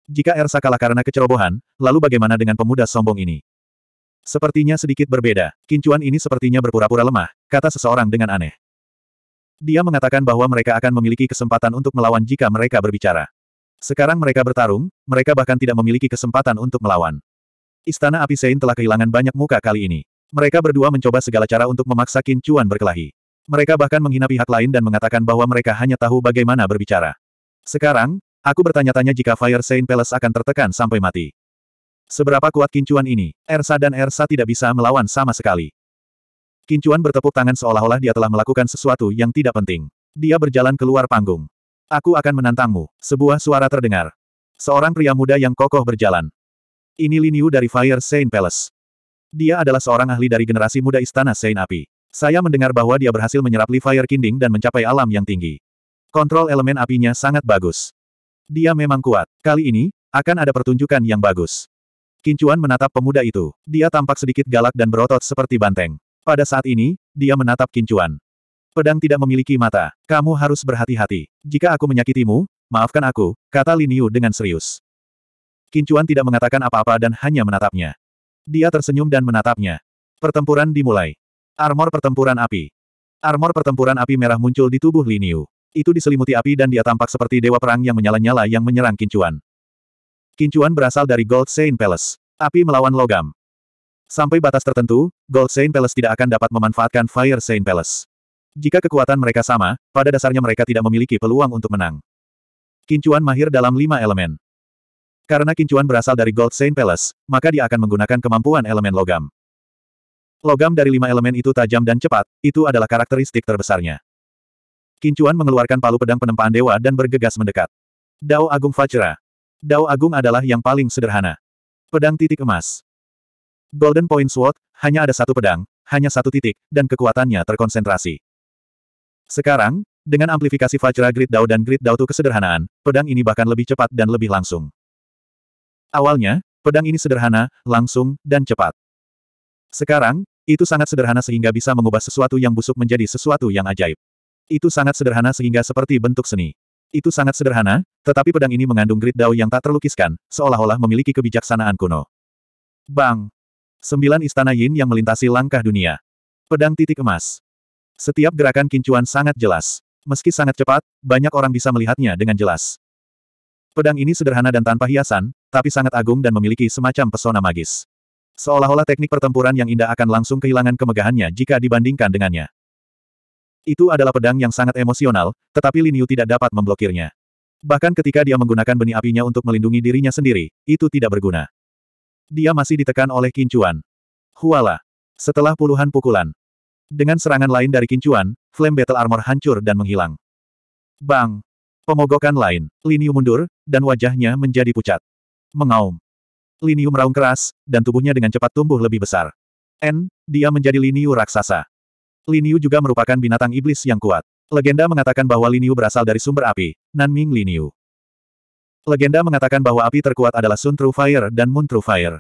Jika Ersa kalah karena kecerobohan, lalu bagaimana dengan pemuda sombong ini? Sepertinya sedikit berbeda, kincuan ini sepertinya berpura-pura lemah, kata seseorang dengan aneh. Dia mengatakan bahwa mereka akan memiliki kesempatan untuk melawan jika mereka berbicara. Sekarang mereka bertarung, mereka bahkan tidak memiliki kesempatan untuk melawan. Istana Api Sein telah kehilangan banyak muka kali ini. Mereka berdua mencoba segala cara untuk memaksa Kincuan berkelahi. Mereka bahkan menghina pihak lain dan mengatakan bahwa mereka hanya tahu bagaimana berbicara. Sekarang, aku bertanya-tanya jika Fire Saint Palace akan tertekan sampai mati. Seberapa kuat kincuan ini, Ersa dan Ersa tidak bisa melawan sama sekali. Kincuan bertepuk tangan seolah-olah dia telah melakukan sesuatu yang tidak penting. Dia berjalan keluar panggung. Aku akan menantangmu, sebuah suara terdengar. Seorang pria muda yang kokoh berjalan. Ini Liniu dari Fire Saint Palace. Dia adalah seorang ahli dari generasi muda Istana Saint Api. Saya mendengar bahwa dia berhasil menyerap Li Fire Kinding dan mencapai alam yang tinggi. Kontrol elemen apinya sangat bagus. Dia memang kuat. Kali ini, akan ada pertunjukan yang bagus. Kincuan menatap pemuda itu. Dia tampak sedikit galak dan berotot seperti banteng. Pada saat ini, dia menatap Kincuan. Pedang tidak memiliki mata. Kamu harus berhati-hati. Jika aku menyakitimu, maafkan aku, kata Liniu dengan serius. Kincuan tidak mengatakan apa-apa dan hanya menatapnya. Dia tersenyum dan menatapnya. Pertempuran dimulai. Armor pertempuran api. Armor pertempuran api merah muncul di tubuh Liniu. Itu diselimuti api dan dia tampak seperti dewa perang yang menyala-nyala yang menyerang Kincuan. Kincuan berasal dari Gold Saint Palace. Api melawan logam. Sampai batas tertentu, Gold Saint Palace tidak akan dapat memanfaatkan Fire Saint Palace. Jika kekuatan mereka sama, pada dasarnya mereka tidak memiliki peluang untuk menang. Kincuan mahir dalam lima elemen. Karena Kincuan berasal dari Gold Saint Palace, maka dia akan menggunakan kemampuan elemen logam. Logam dari lima elemen itu tajam dan cepat, itu adalah karakteristik terbesarnya. Kincuan mengeluarkan palu pedang penempaan dewa dan bergegas mendekat. Dao Agung Fajra. Dao Agung adalah yang paling sederhana. Pedang titik emas. Golden Point Sword, hanya ada satu pedang, hanya satu titik, dan kekuatannya terkonsentrasi. Sekarang, dengan amplifikasi Fajra Grid Dao dan Grid Dao Tu kesederhanaan, pedang ini bahkan lebih cepat dan lebih langsung. Awalnya, pedang ini sederhana, langsung, dan cepat. Sekarang, itu sangat sederhana sehingga bisa mengubah sesuatu yang busuk menjadi sesuatu yang ajaib. Itu sangat sederhana sehingga seperti bentuk seni. Itu sangat sederhana, tetapi pedang ini mengandung grid dao yang tak terlukiskan, seolah-olah memiliki kebijaksanaan kuno. Bang! Sembilan istana Yin yang melintasi langkah dunia. Pedang titik emas. Setiap gerakan kincuan sangat jelas. Meski sangat cepat, banyak orang bisa melihatnya dengan jelas. Pedang ini sederhana dan tanpa hiasan, tapi sangat agung dan memiliki semacam pesona magis. Seolah-olah teknik pertempuran yang indah akan langsung kehilangan kemegahannya jika dibandingkan dengannya. Itu adalah pedang yang sangat emosional, tetapi Lin Yu tidak dapat memblokirnya. Bahkan ketika dia menggunakan benih apinya untuk melindungi dirinya sendiri, itu tidak berguna. Dia masih ditekan oleh kincuan. Huala. Setelah puluhan pukulan. Dengan serangan lain dari kincuan, flame battle armor hancur dan menghilang. Bang! Pemogokan lain. Lin Yu mundur, dan wajahnya menjadi pucat. Mengaum. Lin Yu meraung keras, dan tubuhnya dengan cepat tumbuh lebih besar. N, dia menjadi Lin Yu raksasa. Liniu juga merupakan binatang iblis yang kuat. Legenda mengatakan bahwa Liniu berasal dari sumber api, Nanming Liniu. Legenda mengatakan bahwa api terkuat adalah Sun True Fire dan Moon True Fire.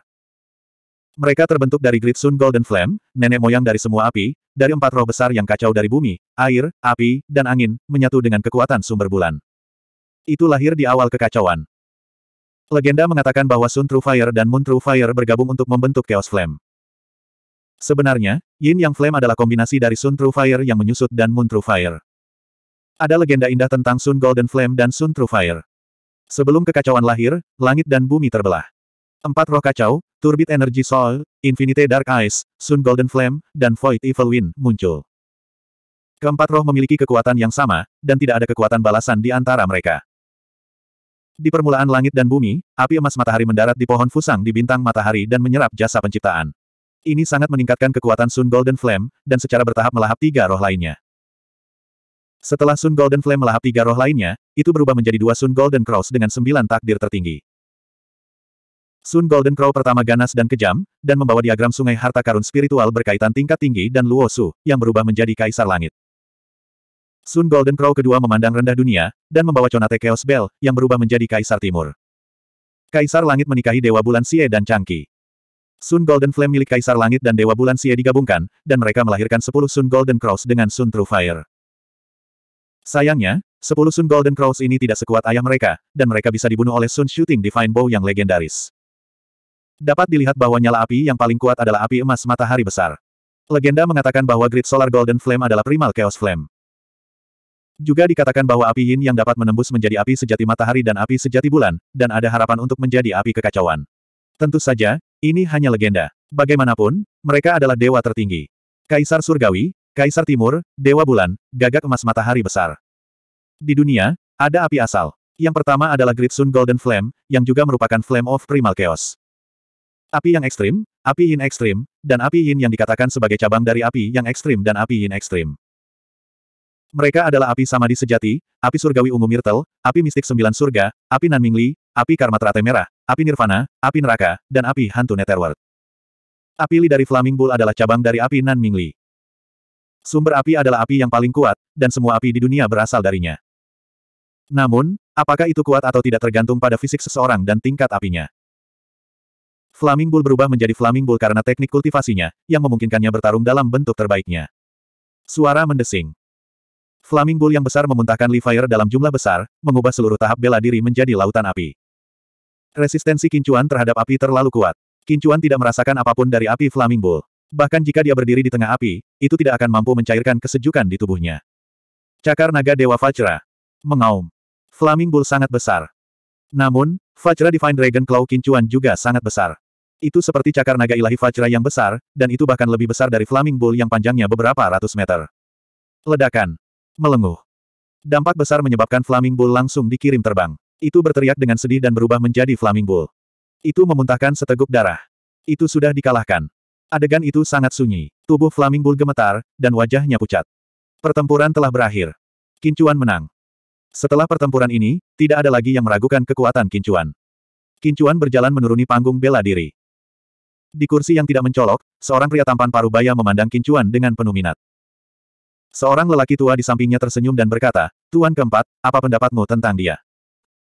Mereka terbentuk dari Great Sun Golden Flame, nenek moyang dari semua api, dari empat roh besar yang kacau dari bumi, air, api, dan angin, menyatu dengan kekuatan sumber bulan. Itu lahir di awal kekacauan. Legenda mengatakan bahwa Sun True Fire dan Moon True Fire bergabung untuk membentuk Chaos Flame. Sebenarnya, Yin Yang Flame adalah kombinasi dari Sun True Fire yang menyusut dan Moon True Fire. Ada legenda indah tentang Sun Golden Flame dan Sun True Fire. Sebelum kekacauan lahir, langit dan bumi terbelah. Empat roh kacau, Turbid Energy Soul, Infinite Dark Ice, Sun Golden Flame, dan Void Evil Wind muncul. Keempat roh memiliki kekuatan yang sama, dan tidak ada kekuatan balasan di antara mereka. Di permulaan langit dan bumi, api emas matahari mendarat di pohon fusang di bintang matahari dan menyerap jasa penciptaan. Ini sangat meningkatkan kekuatan Sun Golden Flame, dan secara bertahap melahap tiga roh lainnya. Setelah Sun Golden Flame melahap tiga roh lainnya, itu berubah menjadi dua Sun Golden Cross dengan sembilan takdir tertinggi. Sun Golden Crow pertama ganas dan kejam, dan membawa diagram sungai harta karun spiritual berkaitan tingkat tinggi dan Luosu, yang berubah menjadi Kaisar Langit. Sun Golden Crow kedua memandang rendah dunia, dan membawa Conate Chaos Bell, yang berubah menjadi Kaisar Timur. Kaisar Langit menikahi Dewa Bulan Sie dan Changqi. Sun Golden Flame milik Kaisar Langit dan Dewa Bulan Xie digabungkan, dan mereka melahirkan 10 Sun Golden Cross dengan Sun True Fire. Sayangnya, 10 Sun Golden Cross ini tidak sekuat ayah mereka, dan mereka bisa dibunuh oleh Sun Shooting Divine Bow yang legendaris. Dapat dilihat bahwa nyala api yang paling kuat adalah api emas matahari besar. Legenda mengatakan bahwa Grid Solar Golden Flame adalah primal Chaos Flame. Juga dikatakan bahwa api yin yang dapat menembus menjadi api sejati matahari dan api sejati bulan, dan ada harapan untuk menjadi api kekacauan. Tentu saja, ini hanya legenda. Bagaimanapun, mereka adalah dewa tertinggi. Kaisar Surgawi, Kaisar Timur, Dewa Bulan, gagak emas matahari besar. Di dunia, ada api asal. Yang pertama adalah Great Golden Flame, yang juga merupakan Flame of Primal Chaos. Api yang ekstrim, api yin ekstrim, dan api yin yang dikatakan sebagai cabang dari api yang ekstrim dan api yin ekstrim. Mereka adalah api samadi sejati, api surgawi ungu mirtel, api mistik sembilan surga, api nanmingli, api karma terate merah, api nirvana, api neraka, dan api hantu Netherworld. Api Li dari Flaming Bull adalah cabang dari api Nan Mingli. Sumber api adalah api yang paling kuat, dan semua api di dunia berasal darinya. Namun, apakah itu kuat atau tidak tergantung pada fisik seseorang dan tingkat apinya. Flaming Bull berubah menjadi Flaming Bull karena teknik kultivasinya, yang memungkinkannya bertarung dalam bentuk terbaiknya. Suara mendesing. Flaming Bull yang besar memuntahkan Li Fire dalam jumlah besar, mengubah seluruh tahap bela diri menjadi lautan api. Resistensi kincuan terhadap api terlalu kuat. Kincuan tidak merasakan apapun dari api Flaming Bahkan jika dia berdiri di tengah api, itu tidak akan mampu mencairkan kesejukan di tubuhnya. Cakar naga Dewa Fajra. Mengaum. Flaming sangat besar. Namun, Fajra Divine Dragon Claw Kincuan juga sangat besar. Itu seperti cakar naga ilahi Fajra yang besar, dan itu bahkan lebih besar dari Flaming Bull yang panjangnya beberapa ratus meter. Ledakan. Melenguh. Dampak besar menyebabkan Flaming Bull langsung dikirim terbang. Itu berteriak dengan sedih dan berubah menjadi Flaming Bull. Itu memuntahkan seteguk darah. Itu sudah dikalahkan. Adegan itu sangat sunyi. Tubuh Flaming Bull gemetar, dan wajahnya pucat. Pertempuran telah berakhir. Kincuan menang. Setelah pertempuran ini, tidak ada lagi yang meragukan kekuatan Kincuan. Kincuan berjalan menuruni panggung bela diri. Di kursi yang tidak mencolok, seorang pria tampan paruh baya memandang Kincuan dengan penuh minat. Seorang lelaki tua di sampingnya tersenyum dan berkata, Tuan keempat, apa pendapatmu tentang dia?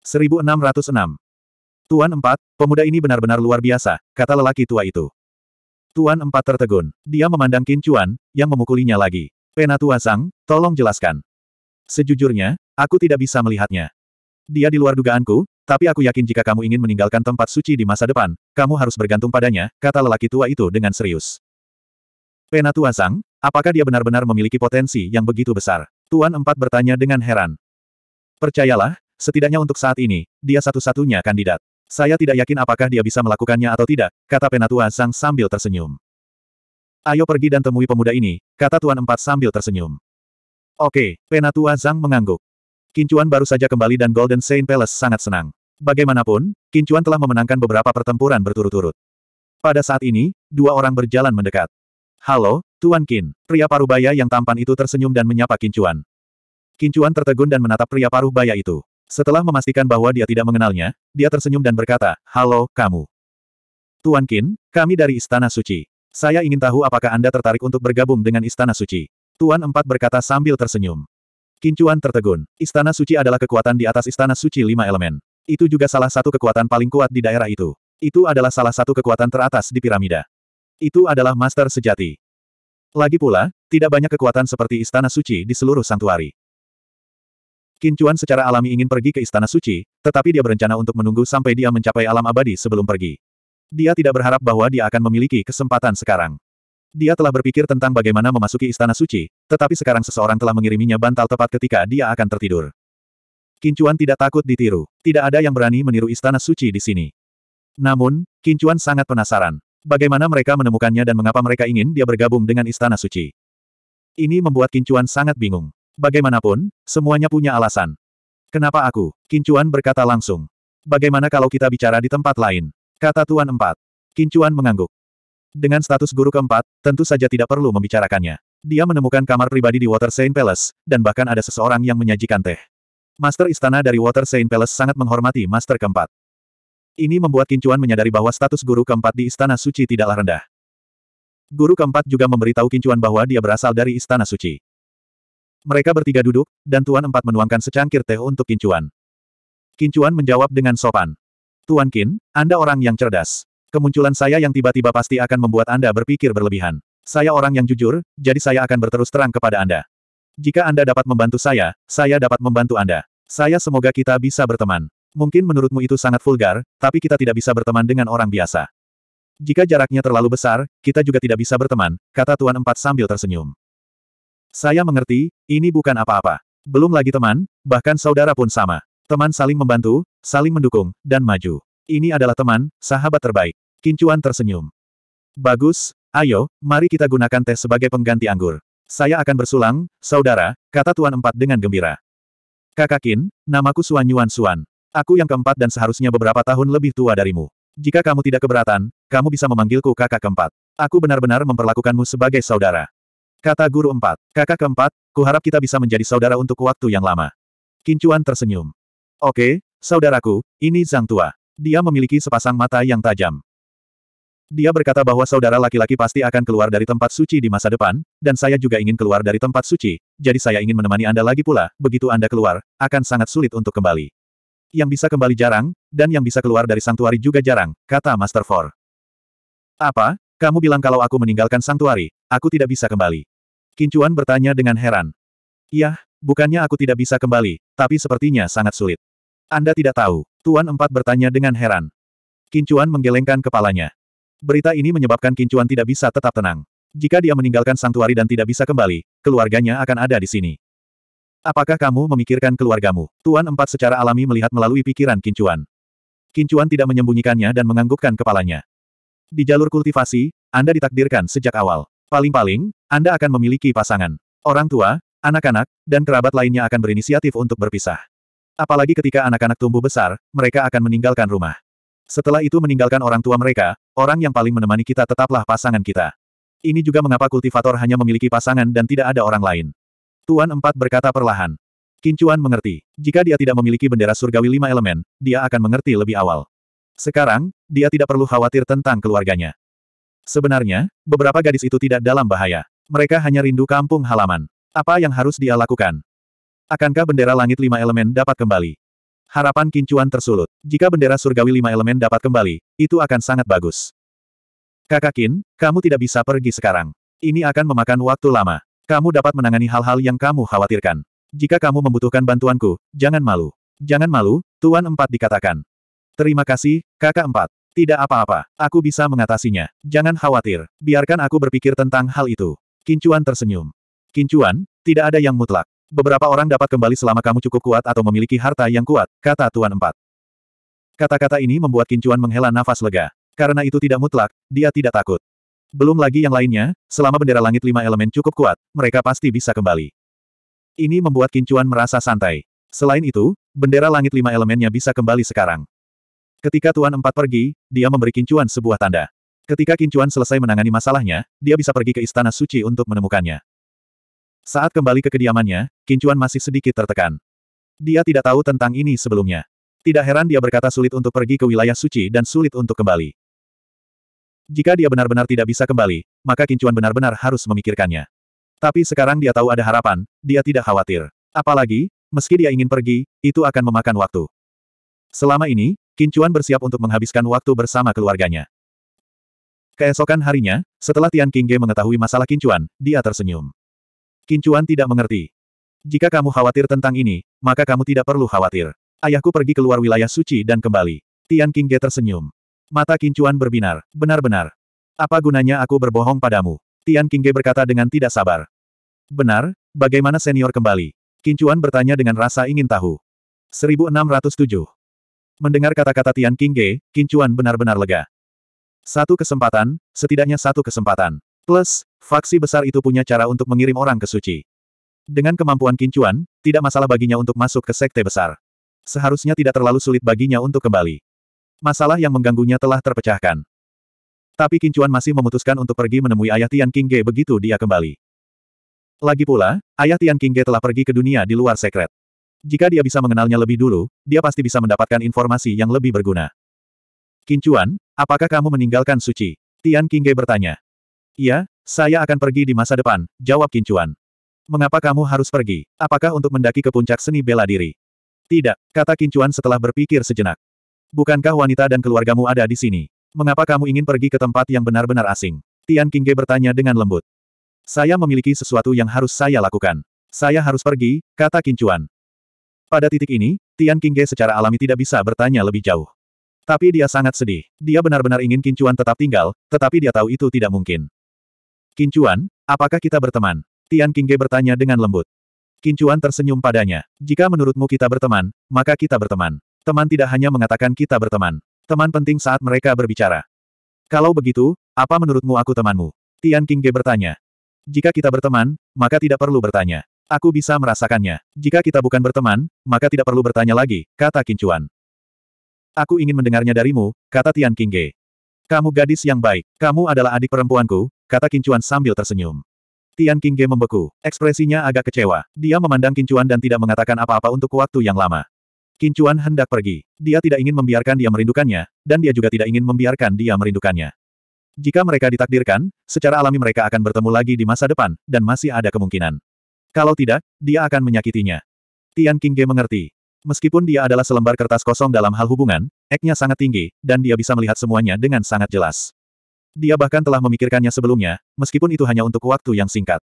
1606. Tuan empat, pemuda ini benar-benar luar biasa, kata lelaki tua itu. Tuan empat tertegun. Dia memandang Qin Chuan, yang memukulinya lagi. Penatua Sang, tolong jelaskan. Sejujurnya, aku tidak bisa melihatnya. Dia di luar dugaanku, tapi aku yakin jika kamu ingin meninggalkan tempat suci di masa depan, kamu harus bergantung padanya, kata lelaki tua itu dengan serius. Penatua Sang, apakah dia benar-benar memiliki potensi yang begitu besar? Tuan Empat bertanya dengan heran. Percayalah, Setidaknya untuk saat ini, dia satu-satunya kandidat. Saya tidak yakin apakah dia bisa melakukannya atau tidak, kata Penatua Zhang sambil tersenyum. Ayo pergi dan temui pemuda ini, kata Tuan Empat sambil tersenyum. Oke, Penatua Zhang mengangguk. Kincuan baru saja kembali dan Golden Saint Palace sangat senang. Bagaimanapun, Kincuan telah memenangkan beberapa pertempuran berturut-turut. Pada saat ini, dua orang berjalan mendekat. Halo, Tuan Kin, pria paruh baya yang tampan itu tersenyum dan menyapa Kincuan. Kincuan tertegun dan menatap pria paruh baya itu. Setelah memastikan bahwa dia tidak mengenalnya, dia tersenyum dan berkata, Halo, kamu. Tuan Qin, kami dari Istana Suci. Saya ingin tahu apakah Anda tertarik untuk bergabung dengan Istana Suci. Tuan Empat berkata sambil tersenyum. Kincuan tertegun. Istana Suci adalah kekuatan di atas Istana Suci lima elemen. Itu juga salah satu kekuatan paling kuat di daerah itu. Itu adalah salah satu kekuatan teratas di piramida. Itu adalah master sejati. Lagi pula, tidak banyak kekuatan seperti Istana Suci di seluruh santuari. Qin Chuan secara alami ingin pergi ke Istana Suci, tetapi dia berencana untuk menunggu sampai dia mencapai alam abadi sebelum pergi. Dia tidak berharap bahwa dia akan memiliki kesempatan sekarang. Dia telah berpikir tentang bagaimana memasuki Istana Suci, tetapi sekarang seseorang telah mengiriminya bantal tepat ketika dia akan tertidur. Qin Chuan tidak takut ditiru. Tidak ada yang berani meniru Istana Suci di sini. Namun, Qin Chuan sangat penasaran. Bagaimana mereka menemukannya dan mengapa mereka ingin dia bergabung dengan Istana Suci. Ini membuat Kincuan sangat bingung. Bagaimanapun, semuanya punya alasan. Kenapa aku? Kincuan berkata langsung. Bagaimana kalau kita bicara di tempat lain? Kata Tuan Empat. Kincuan mengangguk. Dengan status guru keempat, tentu saja tidak perlu membicarakannya. Dia menemukan kamar pribadi di Water Saint Palace, dan bahkan ada seseorang yang menyajikan teh. Master istana dari Water Saint Palace sangat menghormati Master keempat. Ini membuat Kincuan menyadari bahwa status guru keempat di Istana Suci tidaklah rendah. Guru keempat juga memberitahu Kincuan bahwa dia berasal dari Istana Suci. Mereka bertiga duduk, dan Tuan Empat menuangkan secangkir teh untuk Kincuan. Kincuan menjawab dengan sopan. Tuan Kin, Anda orang yang cerdas. Kemunculan saya yang tiba-tiba pasti akan membuat Anda berpikir berlebihan. Saya orang yang jujur, jadi saya akan berterus terang kepada Anda. Jika Anda dapat membantu saya, saya dapat membantu Anda. Saya semoga kita bisa berteman. Mungkin menurutmu itu sangat vulgar, tapi kita tidak bisa berteman dengan orang biasa. Jika jaraknya terlalu besar, kita juga tidak bisa berteman, kata Tuan Empat sambil tersenyum. Saya mengerti, ini bukan apa-apa. Belum lagi teman, bahkan saudara pun sama. Teman saling membantu, saling mendukung, dan maju. Ini adalah teman, sahabat terbaik. Kincuan tersenyum. Bagus, ayo, mari kita gunakan teh sebagai pengganti anggur. Saya akan bersulang, saudara, kata Tuan Empat dengan gembira. Kakak Kin, namaku Suan Yuan Suan. Aku yang keempat dan seharusnya beberapa tahun lebih tua darimu. Jika kamu tidak keberatan, kamu bisa memanggilku kakak keempat. Aku benar-benar memperlakukanmu sebagai saudara. Kata guru empat. Kakak keempat, kuharap kita bisa menjadi saudara untuk waktu yang lama. Kincuan tersenyum. Oke, saudaraku, ini Zhang Tua. Dia memiliki sepasang mata yang tajam. Dia berkata bahwa saudara laki-laki pasti akan keluar dari tempat suci di masa depan, dan saya juga ingin keluar dari tempat suci, jadi saya ingin menemani Anda lagi pula, begitu Anda keluar, akan sangat sulit untuk kembali. Yang bisa kembali jarang, dan yang bisa keluar dari santuari juga jarang, kata Master Four. Apa? Kamu bilang kalau aku meninggalkan santuari, aku tidak bisa kembali. Kincuan bertanya dengan heran. Yah, bukannya aku tidak bisa kembali, tapi sepertinya sangat sulit. Anda tidak tahu, Tuan Empat bertanya dengan heran. Kincuan menggelengkan kepalanya. Berita ini menyebabkan Kincuan tidak bisa tetap tenang. Jika dia meninggalkan santuari dan tidak bisa kembali, keluarganya akan ada di sini. Apakah kamu memikirkan keluargamu? Tuan Empat secara alami melihat melalui pikiran Kincuan. Kincuan tidak menyembunyikannya dan menganggukkan kepalanya. Di jalur kultivasi, Anda ditakdirkan sejak awal. Paling-paling, Anda akan memiliki pasangan. Orang tua, anak-anak, dan kerabat lainnya akan berinisiatif untuk berpisah. Apalagi ketika anak-anak tumbuh besar, mereka akan meninggalkan rumah. Setelah itu meninggalkan orang tua mereka, orang yang paling menemani kita tetaplah pasangan kita. Ini juga mengapa kultivator hanya memiliki pasangan dan tidak ada orang lain. Tuan Empat berkata perlahan. Kincuan mengerti. Jika dia tidak memiliki bendera surgawi lima elemen, dia akan mengerti lebih awal. Sekarang, dia tidak perlu khawatir tentang keluarganya. Sebenarnya, beberapa gadis itu tidak dalam bahaya. Mereka hanya rindu kampung halaman. Apa yang harus dia lakukan? Akankah bendera langit lima elemen dapat kembali? Harapan kincuan tersulut. Jika bendera surgawi lima elemen dapat kembali, itu akan sangat bagus. Kakak Kin, kamu tidak bisa pergi sekarang. Ini akan memakan waktu lama. Kamu dapat menangani hal-hal yang kamu khawatirkan. Jika kamu membutuhkan bantuanku, jangan malu. Jangan malu, Tuan Empat dikatakan. Terima kasih, kakak empat. Tidak apa-apa, aku bisa mengatasinya. Jangan khawatir, biarkan aku berpikir tentang hal itu. Kincuan tersenyum. Kincuan, tidak ada yang mutlak. Beberapa orang dapat kembali selama kamu cukup kuat atau memiliki harta yang kuat, kata Tuan Empat. Kata-kata ini membuat Kincuan menghela nafas lega. Karena itu tidak mutlak, dia tidak takut. Belum lagi yang lainnya, selama bendera langit lima elemen cukup kuat, mereka pasti bisa kembali. Ini membuat Kincuan merasa santai. Selain itu, bendera langit lima elemennya bisa kembali sekarang. Ketika Tuan Empat pergi, dia memberi Kincuan sebuah tanda. Ketika Kincuan selesai menangani masalahnya, dia bisa pergi ke Istana Suci untuk menemukannya. Saat kembali ke kediamannya, Kincuan masih sedikit tertekan. Dia tidak tahu tentang ini sebelumnya. Tidak heran dia berkata sulit untuk pergi ke wilayah suci dan sulit untuk kembali. Jika dia benar-benar tidak bisa kembali, maka Kincuan benar-benar harus memikirkannya. Tapi sekarang dia tahu ada harapan, dia tidak khawatir. Apalagi, meski dia ingin pergi, itu akan memakan waktu. Selama ini, Kincuan bersiap untuk menghabiskan waktu bersama keluarganya. Keesokan harinya, setelah Tian Kingge mengetahui masalah Kincuan, dia tersenyum. Kincuan tidak mengerti. Jika kamu khawatir tentang ini, maka kamu tidak perlu khawatir. Ayahku pergi keluar wilayah suci dan kembali. Tian Kingge tersenyum. Mata Kincuan berbinar. Benar-benar. Apa gunanya aku berbohong padamu? Tian Kingge berkata dengan tidak sabar. Benar, bagaimana senior kembali? Kincuan bertanya dengan rasa ingin tahu. 1607 Mendengar kata-kata Tian Qingge, Kincuan benar-benar lega. Satu kesempatan, setidaknya satu kesempatan. Plus, faksi besar itu punya cara untuk mengirim orang ke suci. Dengan kemampuan Kincuan, tidak masalah baginya untuk masuk ke sekte besar. Seharusnya tidak terlalu sulit baginya untuk kembali. Masalah yang mengganggunya telah terpecahkan. Tapi Kincuan masih memutuskan untuk pergi menemui ayah Tian Qingge begitu dia kembali. Lagi pula, ayah Tian Qingge telah pergi ke dunia di luar sekret. Jika dia bisa mengenalnya lebih dulu, dia pasti bisa mendapatkan informasi yang lebih berguna. Kincuan, apakah kamu meninggalkan Suci? Tian Qingge bertanya. Iya, saya akan pergi di masa depan, jawab Kincuan. Mengapa kamu harus pergi? Apakah untuk mendaki ke puncak seni bela diri? Tidak, kata Kincuan setelah berpikir sejenak. Bukankah wanita dan keluargamu ada di sini? Mengapa kamu ingin pergi ke tempat yang benar-benar asing? Tian Qingge bertanya dengan lembut. Saya memiliki sesuatu yang harus saya lakukan. Saya harus pergi, kata Kincuan. Pada titik ini, Tian Kingge secara alami tidak bisa bertanya lebih jauh. Tapi dia sangat sedih. Dia benar-benar ingin Kincuan tetap tinggal, tetapi dia tahu itu tidak mungkin. Kincuan, apakah kita berteman? Tian Kingge bertanya dengan lembut. Kincuan tersenyum padanya. Jika menurutmu kita berteman, maka kita berteman. Teman tidak hanya mengatakan kita berteman. Teman penting saat mereka berbicara. Kalau begitu, apa menurutmu aku temanmu? Tian Kingge bertanya. Jika kita berteman, maka tidak perlu bertanya. Aku bisa merasakannya. Jika kita bukan berteman, maka tidak perlu bertanya lagi, kata Kincuan. Aku ingin mendengarnya darimu, kata Tian Kingge. Kamu gadis yang baik. Kamu adalah adik perempuanku, kata Kincuan sambil tersenyum. Tian Kingge membeku. Ekspresinya agak kecewa. Dia memandang Kincuan dan tidak mengatakan apa-apa untuk waktu yang lama. Kincuan hendak pergi. Dia tidak ingin membiarkan dia merindukannya, dan dia juga tidak ingin membiarkan dia merindukannya. Jika mereka ditakdirkan, secara alami mereka akan bertemu lagi di masa depan, dan masih ada kemungkinan. Kalau tidak, dia akan menyakitinya. Tian Qingge mengerti. Meskipun dia adalah selembar kertas kosong dalam hal hubungan, eknya sangat tinggi, dan dia bisa melihat semuanya dengan sangat jelas. Dia bahkan telah memikirkannya sebelumnya, meskipun itu hanya untuk waktu yang singkat.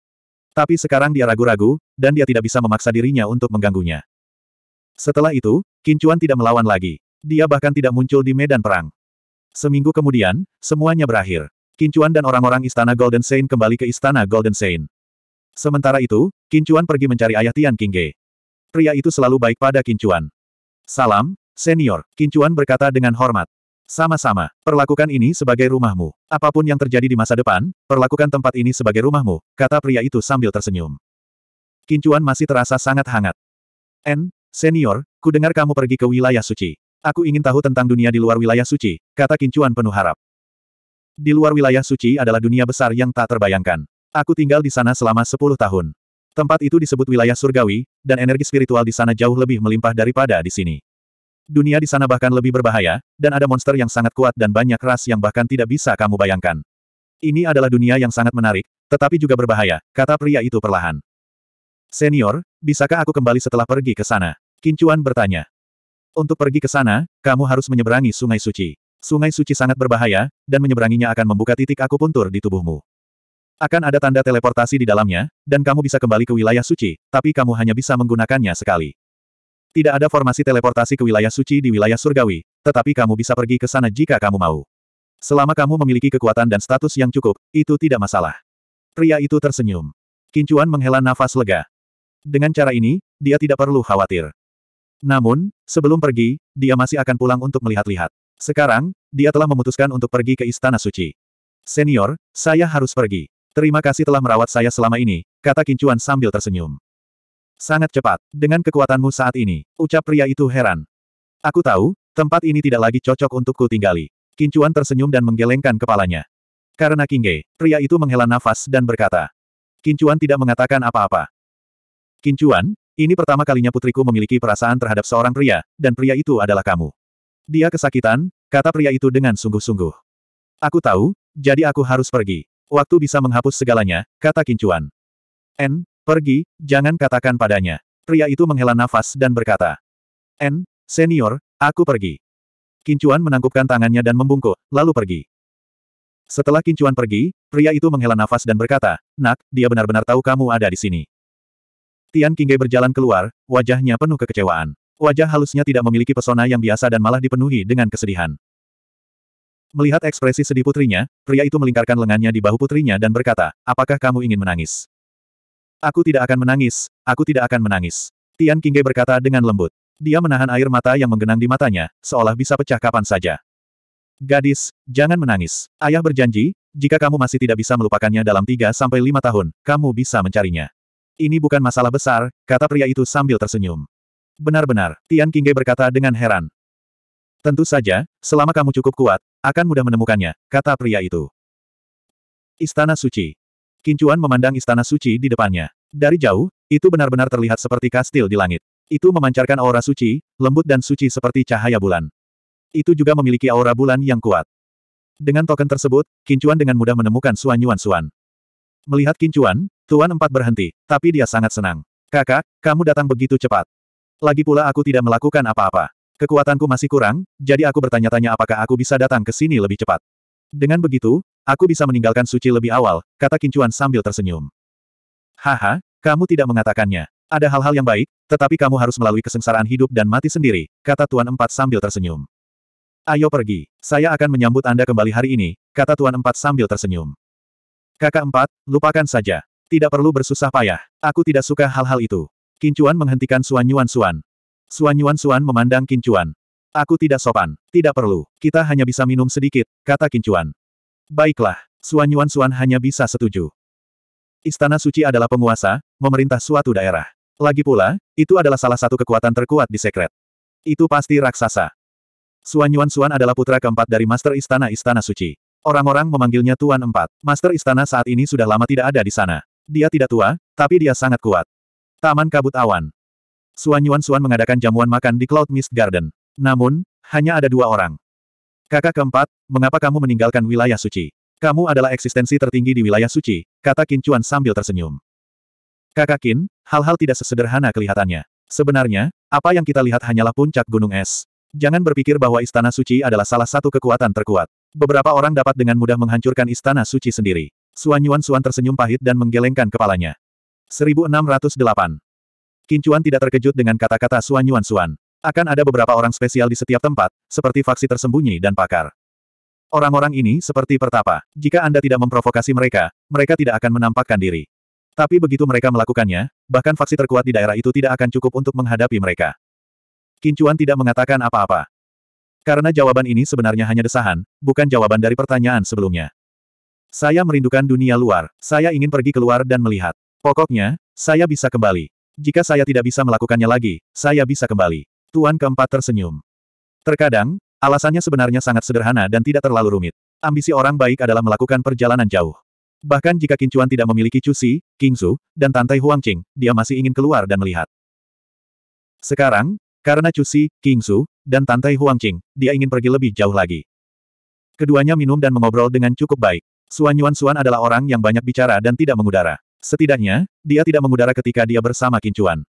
Tapi sekarang dia ragu-ragu, dan dia tidak bisa memaksa dirinya untuk mengganggunya. Setelah itu, Kincuan tidak melawan lagi. Dia bahkan tidak muncul di medan perang. Seminggu kemudian, semuanya berakhir. Kincuan dan orang-orang Istana Golden Saint kembali ke Istana Golden Saint. Sementara itu, Kincuan pergi mencari ayah Tian Kingge. Pria itu selalu baik pada Kincuan. Salam, senior, Kincuan berkata dengan hormat. Sama-sama, perlakukan ini sebagai rumahmu. Apapun yang terjadi di masa depan, perlakukan tempat ini sebagai rumahmu, kata pria itu sambil tersenyum. Kincuan masih terasa sangat hangat. N, senior, ku dengar kamu pergi ke wilayah suci. Aku ingin tahu tentang dunia di luar wilayah suci, kata Kincuan penuh harap. Di luar wilayah suci adalah dunia besar yang tak terbayangkan. Aku tinggal di sana selama sepuluh tahun. Tempat itu disebut wilayah surgawi, dan energi spiritual di sana jauh lebih melimpah daripada di sini. Dunia di sana bahkan lebih berbahaya, dan ada monster yang sangat kuat dan banyak ras yang bahkan tidak bisa kamu bayangkan. Ini adalah dunia yang sangat menarik, tetapi juga berbahaya, kata pria itu perlahan. Senior, bisakah aku kembali setelah pergi ke sana? Kincuan bertanya. Untuk pergi ke sana, kamu harus menyeberangi Sungai Suci. Sungai Suci sangat berbahaya, dan menyeberanginya akan membuka titik akupuntur di tubuhmu. Akan ada tanda teleportasi di dalamnya, dan kamu bisa kembali ke wilayah suci, tapi kamu hanya bisa menggunakannya sekali. Tidak ada formasi teleportasi ke wilayah suci di wilayah surgawi, tetapi kamu bisa pergi ke sana jika kamu mau. Selama kamu memiliki kekuatan dan status yang cukup, itu tidak masalah. Pria itu tersenyum. Kincuan menghela nafas lega. Dengan cara ini, dia tidak perlu khawatir. Namun, sebelum pergi, dia masih akan pulang untuk melihat-lihat. Sekarang, dia telah memutuskan untuk pergi ke Istana Suci. Senior, saya harus pergi. Terima kasih telah merawat saya selama ini, kata Kincuan sambil tersenyum. Sangat cepat, dengan kekuatanmu saat ini, ucap pria itu heran. Aku tahu, tempat ini tidak lagi cocok untukku tinggali. Kincuan tersenyum dan menggelengkan kepalanya. Karena Kingge, pria itu menghela nafas dan berkata. Kincuan tidak mengatakan apa-apa. Kincuan, ini pertama kalinya putriku memiliki perasaan terhadap seorang pria, dan pria itu adalah kamu. Dia kesakitan, kata pria itu dengan sungguh-sungguh. Aku tahu, jadi aku harus pergi. Waktu bisa menghapus segalanya, kata Kincuan. N, pergi, jangan katakan padanya. Pria itu menghela nafas dan berkata. N, senior, aku pergi. Kincuan menangkupkan tangannya dan membungkuk, lalu pergi. Setelah Kincuan pergi, pria itu menghela nafas dan berkata, Nak, dia benar-benar tahu kamu ada di sini. Tian Kingge berjalan keluar, wajahnya penuh kekecewaan. Wajah halusnya tidak memiliki pesona yang biasa dan malah dipenuhi dengan kesedihan. Melihat ekspresi sedih putrinya, pria itu melingkarkan lengannya di bahu putrinya dan berkata, apakah kamu ingin menangis? Aku tidak akan menangis, aku tidak akan menangis. Tian Qingge berkata dengan lembut. Dia menahan air mata yang menggenang di matanya, seolah bisa pecah kapan saja. Gadis, jangan menangis. Ayah berjanji, jika kamu masih tidak bisa melupakannya dalam 3 sampai 5 tahun, kamu bisa mencarinya. Ini bukan masalah besar, kata pria itu sambil tersenyum. Benar-benar, Tian Qingge berkata dengan heran. Tentu saja, selama kamu cukup kuat, akan mudah menemukannya, kata pria itu. Istana Suci. Kincuan memandang Istana Suci di depannya. Dari jauh, itu benar-benar terlihat seperti kastil di langit. Itu memancarkan aura suci, lembut dan suci seperti cahaya bulan. Itu juga memiliki aura bulan yang kuat. Dengan token tersebut, Kincuan dengan mudah menemukan Suan Yuan Suan. Melihat Kincuan, Tuan Empat berhenti, tapi dia sangat senang. Kakak, kamu datang begitu cepat. Lagi pula aku tidak melakukan apa-apa. Kekuatanku masih kurang, jadi aku bertanya-tanya apakah aku bisa datang ke sini lebih cepat. Dengan begitu, aku bisa meninggalkan suci lebih awal, kata Kincuan sambil tersenyum. Haha, kamu tidak mengatakannya. Ada hal-hal yang baik, tetapi kamu harus melalui kesengsaraan hidup dan mati sendiri, kata Tuan Empat sambil tersenyum. Ayo pergi, saya akan menyambut Anda kembali hari ini, kata Tuan Empat sambil tersenyum. Kakak Empat, lupakan saja. Tidak perlu bersusah payah. Aku tidak suka hal-hal itu. Kincuan menghentikan Suan Yuan Suan. Suan Yuan Suan memandang Kincuan. Aku tidak sopan. Tidak perlu. Kita hanya bisa minum sedikit, kata Kincuan. Baiklah. Suan Yuan Suan hanya bisa setuju. Istana Suci adalah penguasa, memerintah suatu daerah. Lagi pula, itu adalah salah satu kekuatan terkuat di sekret. Itu pasti raksasa. Suan Yuan Suan adalah putra keempat dari Master Istana Istana Suci. Orang-orang memanggilnya Tuan Empat. Master Istana saat ini sudah lama tidak ada di sana. Dia tidak tua, tapi dia sangat kuat. Taman Kabut Awan. Suan Yuan Suan mengadakan jamuan makan di Cloud Mist Garden. Namun, hanya ada dua orang. Kakak keempat, mengapa kamu meninggalkan wilayah suci? Kamu adalah eksistensi tertinggi di wilayah suci, kata Qin Chuan sambil tersenyum. Kakak Qin, hal-hal tidak sesederhana kelihatannya. Sebenarnya, apa yang kita lihat hanyalah puncak gunung es. Jangan berpikir bahwa istana suci adalah salah satu kekuatan terkuat. Beberapa orang dapat dengan mudah menghancurkan istana suci sendiri. Suan Yuan Suan tersenyum pahit dan menggelengkan kepalanya. 1608 Kincuan tidak terkejut dengan kata-kata Suan Yuan Suan. Akan ada beberapa orang spesial di setiap tempat, seperti faksi tersembunyi dan pakar. Orang-orang ini seperti pertapa. Jika Anda tidak memprovokasi mereka, mereka tidak akan menampakkan diri. Tapi begitu mereka melakukannya, bahkan faksi terkuat di daerah itu tidak akan cukup untuk menghadapi mereka. Kincuan tidak mengatakan apa-apa. Karena jawaban ini sebenarnya hanya desahan, bukan jawaban dari pertanyaan sebelumnya. Saya merindukan dunia luar. Saya ingin pergi keluar dan melihat. Pokoknya, saya bisa kembali. Jika saya tidak bisa melakukannya lagi, saya bisa kembali. Tuan keempat tersenyum. Terkadang, alasannya sebenarnya sangat sederhana dan tidak terlalu rumit. Ambisi orang baik adalah melakukan perjalanan jauh. Bahkan jika Kincuan tidak memiliki Cusi, Kingsu, dan Tantai Huangqing, dia masih ingin keluar dan melihat. Sekarang, karena Cusi, Kingsu, dan Tantai Huangqing, dia ingin pergi lebih jauh lagi. Keduanya minum dan mengobrol dengan cukup baik. Suan Yuan Suan adalah orang yang banyak bicara dan tidak mengudara. Setidaknya, dia tidak mengudara ketika dia bersama Kincuan.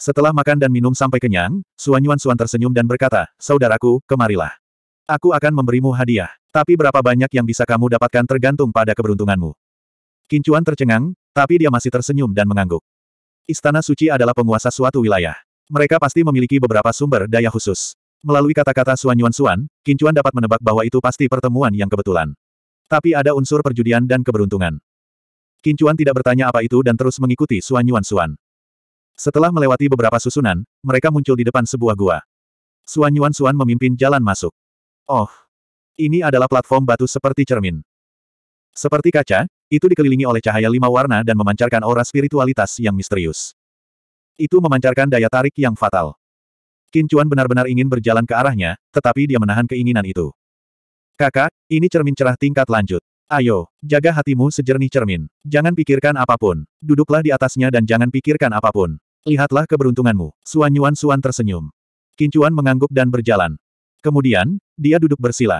Setelah makan dan minum sampai kenyang, Suan Yuan Suan tersenyum dan berkata, Saudaraku, kemarilah. Aku akan memberimu hadiah. Tapi berapa banyak yang bisa kamu dapatkan tergantung pada keberuntunganmu. Kincuan tercengang, tapi dia masih tersenyum dan mengangguk. Istana Suci adalah penguasa suatu wilayah. Mereka pasti memiliki beberapa sumber daya khusus. Melalui kata-kata Suan Yuan Suan, Kincuan dapat menebak bahwa itu pasti pertemuan yang kebetulan. Tapi ada unsur perjudian dan keberuntungan. Kincuan tidak bertanya apa itu dan terus mengikuti Suan Yuan Suan. Setelah melewati beberapa susunan, mereka muncul di depan sebuah gua. Suan Yuan Suan memimpin jalan masuk. Oh, ini adalah platform batu seperti cermin. Seperti kaca, itu dikelilingi oleh cahaya lima warna dan memancarkan aura spiritualitas yang misterius. Itu memancarkan daya tarik yang fatal. Kincuan benar-benar ingin berjalan ke arahnya, tetapi dia menahan keinginan itu. Kakak, ini cermin cerah tingkat lanjut. Ayo, jaga hatimu sejernih cermin. Jangan pikirkan apapun. Duduklah di atasnya dan jangan pikirkan apapun. Lihatlah keberuntunganmu. Suan Yuan Suan tersenyum. Kincuan mengangguk dan berjalan. Kemudian, dia duduk bersila.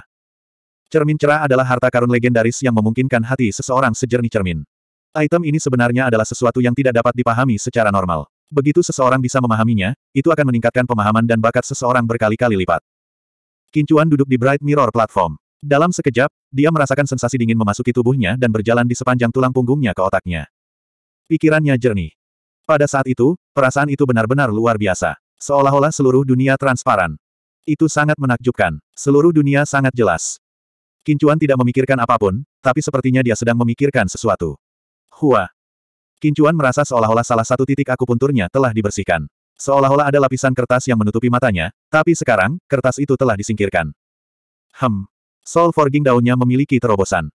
Cermin cerah adalah harta karun legendaris yang memungkinkan hati seseorang sejernih cermin. Item ini sebenarnya adalah sesuatu yang tidak dapat dipahami secara normal. Begitu seseorang bisa memahaminya, itu akan meningkatkan pemahaman dan bakat seseorang berkali-kali lipat. Kincuan duduk di Bright Mirror Platform. Dalam sekejap, dia merasakan sensasi dingin memasuki tubuhnya dan berjalan di sepanjang tulang punggungnya ke otaknya. Pikirannya jernih. Pada saat itu, perasaan itu benar-benar luar biasa. Seolah-olah seluruh dunia transparan. Itu sangat menakjubkan. Seluruh dunia sangat jelas. Kincuan tidak memikirkan apapun, tapi sepertinya dia sedang memikirkan sesuatu. Hua. Kincuan merasa seolah-olah salah satu titik akupunturnya telah dibersihkan. Seolah-olah ada lapisan kertas yang menutupi matanya, tapi sekarang, kertas itu telah disingkirkan. Hem, Soul Forging daunnya memiliki terobosan.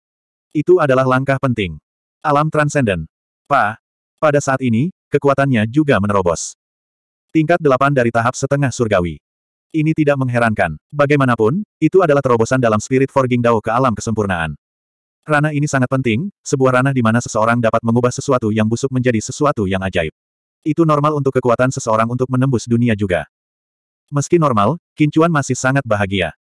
Itu adalah langkah penting. Alam Transcendent. Pa. Pada saat ini, kekuatannya juga menerobos. Tingkat delapan dari tahap setengah surgawi. Ini tidak mengherankan. Bagaimanapun, itu adalah terobosan dalam spirit forging dao ke alam kesempurnaan. Ranah ini sangat penting, sebuah ranah di mana seseorang dapat mengubah sesuatu yang busuk menjadi sesuatu yang ajaib. Itu normal untuk kekuatan seseorang untuk menembus dunia juga. Meski normal, Kincuan masih sangat bahagia.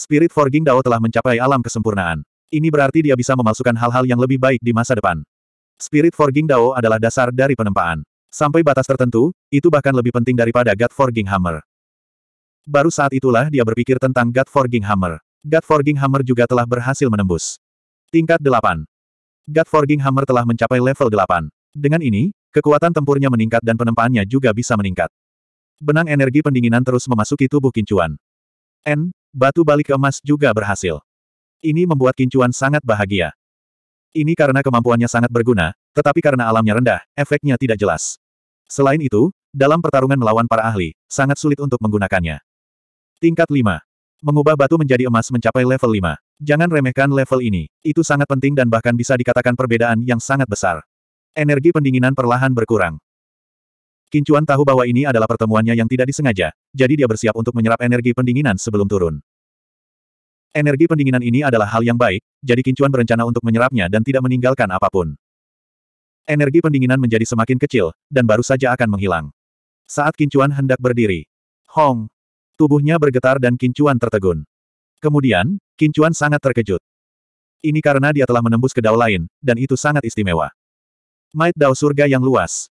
Spirit Forging Dao telah mencapai alam kesempurnaan. Ini berarti dia bisa memasukkan hal-hal yang lebih baik di masa depan. Spirit Forging Dao adalah dasar dari penempaan. Sampai batas tertentu, itu bahkan lebih penting daripada God Forging Hammer. Baru saat itulah dia berpikir tentang God Forging Hammer. God Forging Hammer juga telah berhasil menembus. Tingkat 8. God Forging Hammer telah mencapai level 8. Dengan ini, kekuatan tempurnya meningkat dan penempaannya juga bisa meningkat. Benang energi pendinginan terus memasuki tubuh kincuan. N, batu balik emas juga berhasil. Ini membuat Kincuan sangat bahagia. Ini karena kemampuannya sangat berguna, tetapi karena alamnya rendah, efeknya tidak jelas. Selain itu, dalam pertarungan melawan para ahli, sangat sulit untuk menggunakannya. Tingkat 5. Mengubah batu menjadi emas mencapai level 5. Jangan remehkan level ini, itu sangat penting dan bahkan bisa dikatakan perbedaan yang sangat besar. Energi pendinginan perlahan berkurang. Kincuan tahu bahwa ini adalah pertemuannya yang tidak disengaja, jadi dia bersiap untuk menyerap energi pendinginan sebelum turun. Energi pendinginan ini adalah hal yang baik, jadi Kincuan berencana untuk menyerapnya dan tidak meninggalkan apapun. Energi pendinginan menjadi semakin kecil, dan baru saja akan menghilang. Saat Kincuan hendak berdiri, Hong! Tubuhnya bergetar dan Kincuan tertegun. Kemudian, Kincuan sangat terkejut. Ini karena dia telah menembus ke dao lain, dan itu sangat istimewa. Might Dao surga yang luas.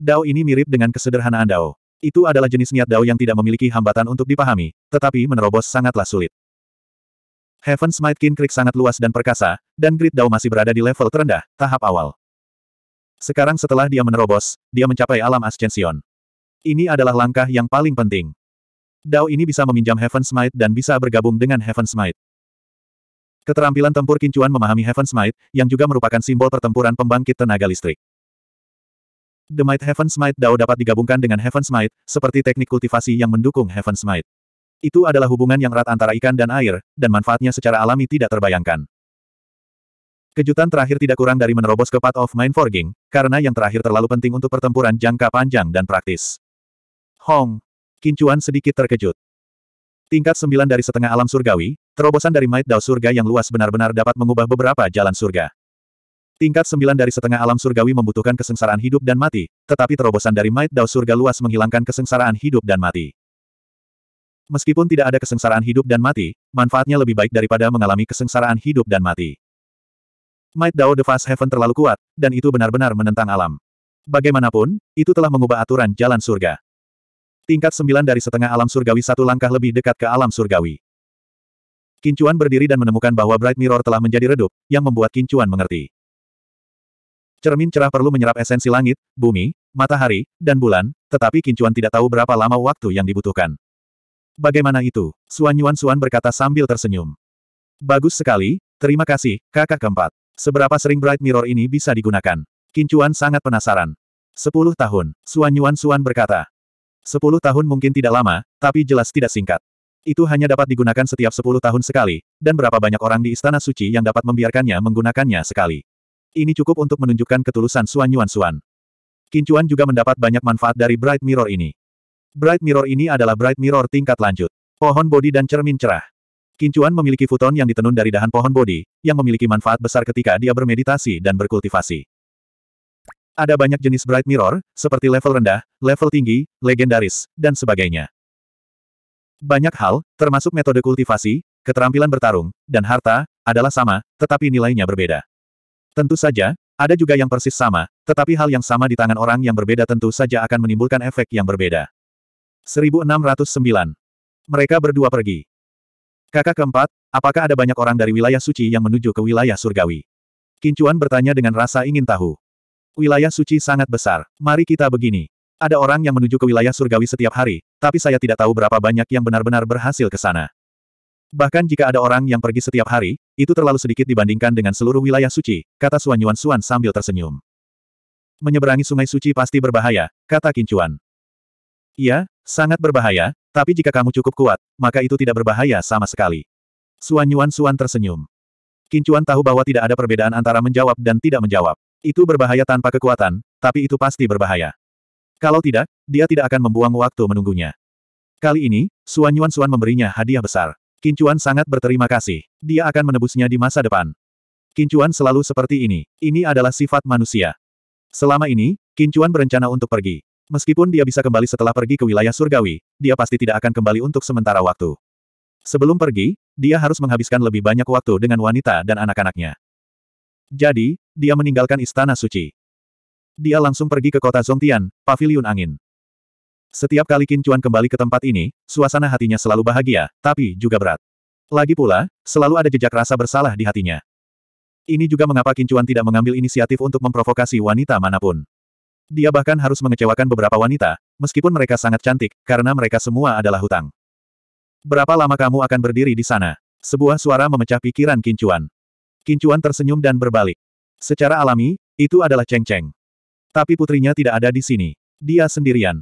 Dao ini mirip dengan kesederhanaan Dao. Itu adalah jenis niat Dao yang tidak memiliki hambatan untuk dipahami, tetapi menerobos sangatlah sulit. Heaven's Might King Creek sangat luas dan perkasa, dan Grid Dao masih berada di level terendah, tahap awal. Sekarang setelah dia menerobos, dia mencapai alam ascension. Ini adalah langkah yang paling penting. Dao ini bisa meminjam Heaven's Might dan bisa bergabung dengan Heaven's Might. Keterampilan tempur Kincuan memahami Heaven's Might, yang juga merupakan simbol pertempuran pembangkit tenaga listrik. The Might Heaven Smite Dao dapat digabungkan dengan Heaven Smite, seperti teknik kultivasi yang mendukung Heaven Smite. Itu adalah hubungan yang erat antara ikan dan air, dan manfaatnya secara alami tidak terbayangkan. Kejutan terakhir tidak kurang dari menerobos ke Path of Mind Forging, karena yang terakhir terlalu penting untuk pertempuran jangka panjang dan praktis. Hong. Kincuan sedikit terkejut. Tingkat 9 dari setengah alam surgawi, terobosan dari Might Dao surga yang luas benar-benar dapat mengubah beberapa jalan surga. Tingkat sembilan dari setengah alam surgawi membutuhkan kesengsaraan hidup dan mati, tetapi terobosan dari Maid Dao surga luas menghilangkan kesengsaraan hidup dan mati. Meskipun tidak ada kesengsaraan hidup dan mati, manfaatnya lebih baik daripada mengalami kesengsaraan hidup dan mati. Maid Dao The Fast Heaven terlalu kuat, dan itu benar-benar menentang alam. Bagaimanapun, itu telah mengubah aturan jalan surga. Tingkat sembilan dari setengah alam surgawi satu langkah lebih dekat ke alam surgawi. Kincuan berdiri dan menemukan bahwa Bright Mirror telah menjadi redup, yang membuat Kincuan mengerti. Cermin cerah perlu menyerap esensi langit, bumi, matahari, dan bulan, tetapi Kincuan tidak tahu berapa lama waktu yang dibutuhkan. Bagaimana itu? Suan Yuan Suan berkata sambil tersenyum. Bagus sekali, terima kasih, kakak keempat. Seberapa sering Bright Mirror ini bisa digunakan? Kincuan sangat penasaran. Sepuluh tahun, Suan Yuan Suan berkata. Sepuluh tahun mungkin tidak lama, tapi jelas tidak singkat. Itu hanya dapat digunakan setiap sepuluh tahun sekali, dan berapa banyak orang di Istana Suci yang dapat membiarkannya menggunakannya sekali. Ini cukup untuk menunjukkan ketulusan Suan Yuan Suan. Kincuan juga mendapat banyak manfaat dari Bright Mirror ini. Bright Mirror ini adalah Bright Mirror tingkat lanjut. Pohon bodi dan cermin cerah. Kincuan memiliki futon yang ditenun dari dahan pohon bodi, yang memiliki manfaat besar ketika dia bermeditasi dan berkultivasi. Ada banyak jenis Bright Mirror, seperti level rendah, level tinggi, legendaris, dan sebagainya. Banyak hal, termasuk metode kultivasi, keterampilan bertarung, dan harta, adalah sama, tetapi nilainya berbeda. Tentu saja, ada juga yang persis sama, tetapi hal yang sama di tangan orang yang berbeda tentu saja akan menimbulkan efek yang berbeda. 1609. Mereka berdua pergi. Kakak keempat, apakah ada banyak orang dari wilayah suci yang menuju ke wilayah surgawi? Kincuan bertanya dengan rasa ingin tahu. Wilayah suci sangat besar, mari kita begini. Ada orang yang menuju ke wilayah surgawi setiap hari, tapi saya tidak tahu berapa banyak yang benar-benar berhasil ke sana. Bahkan jika ada orang yang pergi setiap hari, itu terlalu sedikit dibandingkan dengan seluruh wilayah suci, kata Suan Yuan Suan sambil tersenyum. Menyeberangi sungai suci pasti berbahaya, kata Kincuan. Iya, sangat berbahaya, tapi jika kamu cukup kuat, maka itu tidak berbahaya sama sekali. Suan Yuan Suan tersenyum. Kincuan tahu bahwa tidak ada perbedaan antara menjawab dan tidak menjawab. Itu berbahaya tanpa kekuatan, tapi itu pasti berbahaya. Kalau tidak, dia tidak akan membuang waktu menunggunya. Kali ini, Suan Yuan Suan memberinya hadiah besar. Kincuan sangat berterima kasih. Dia akan menebusnya di masa depan. Kincuan selalu seperti ini. Ini adalah sifat manusia. Selama ini, Kincuan berencana untuk pergi. Meskipun dia bisa kembali setelah pergi ke wilayah surgawi, dia pasti tidak akan kembali untuk sementara waktu. Sebelum pergi, dia harus menghabiskan lebih banyak waktu dengan wanita dan anak-anaknya. Jadi, dia meninggalkan istana suci. Dia langsung pergi ke kota Zongtian, paviliun angin. Setiap kali Kincuan kembali ke tempat ini, suasana hatinya selalu bahagia, tapi juga berat. Lagi pula, selalu ada jejak rasa bersalah di hatinya. Ini juga mengapa Kincuan tidak mengambil inisiatif untuk memprovokasi wanita manapun. Dia bahkan harus mengecewakan beberapa wanita, meskipun mereka sangat cantik, karena mereka semua adalah hutang. Berapa lama kamu akan berdiri di sana? Sebuah suara memecah pikiran Kincuan. Kincuan tersenyum dan berbalik. Secara alami, itu adalah Cheng Cheng. Tapi putrinya tidak ada di sini. Dia sendirian.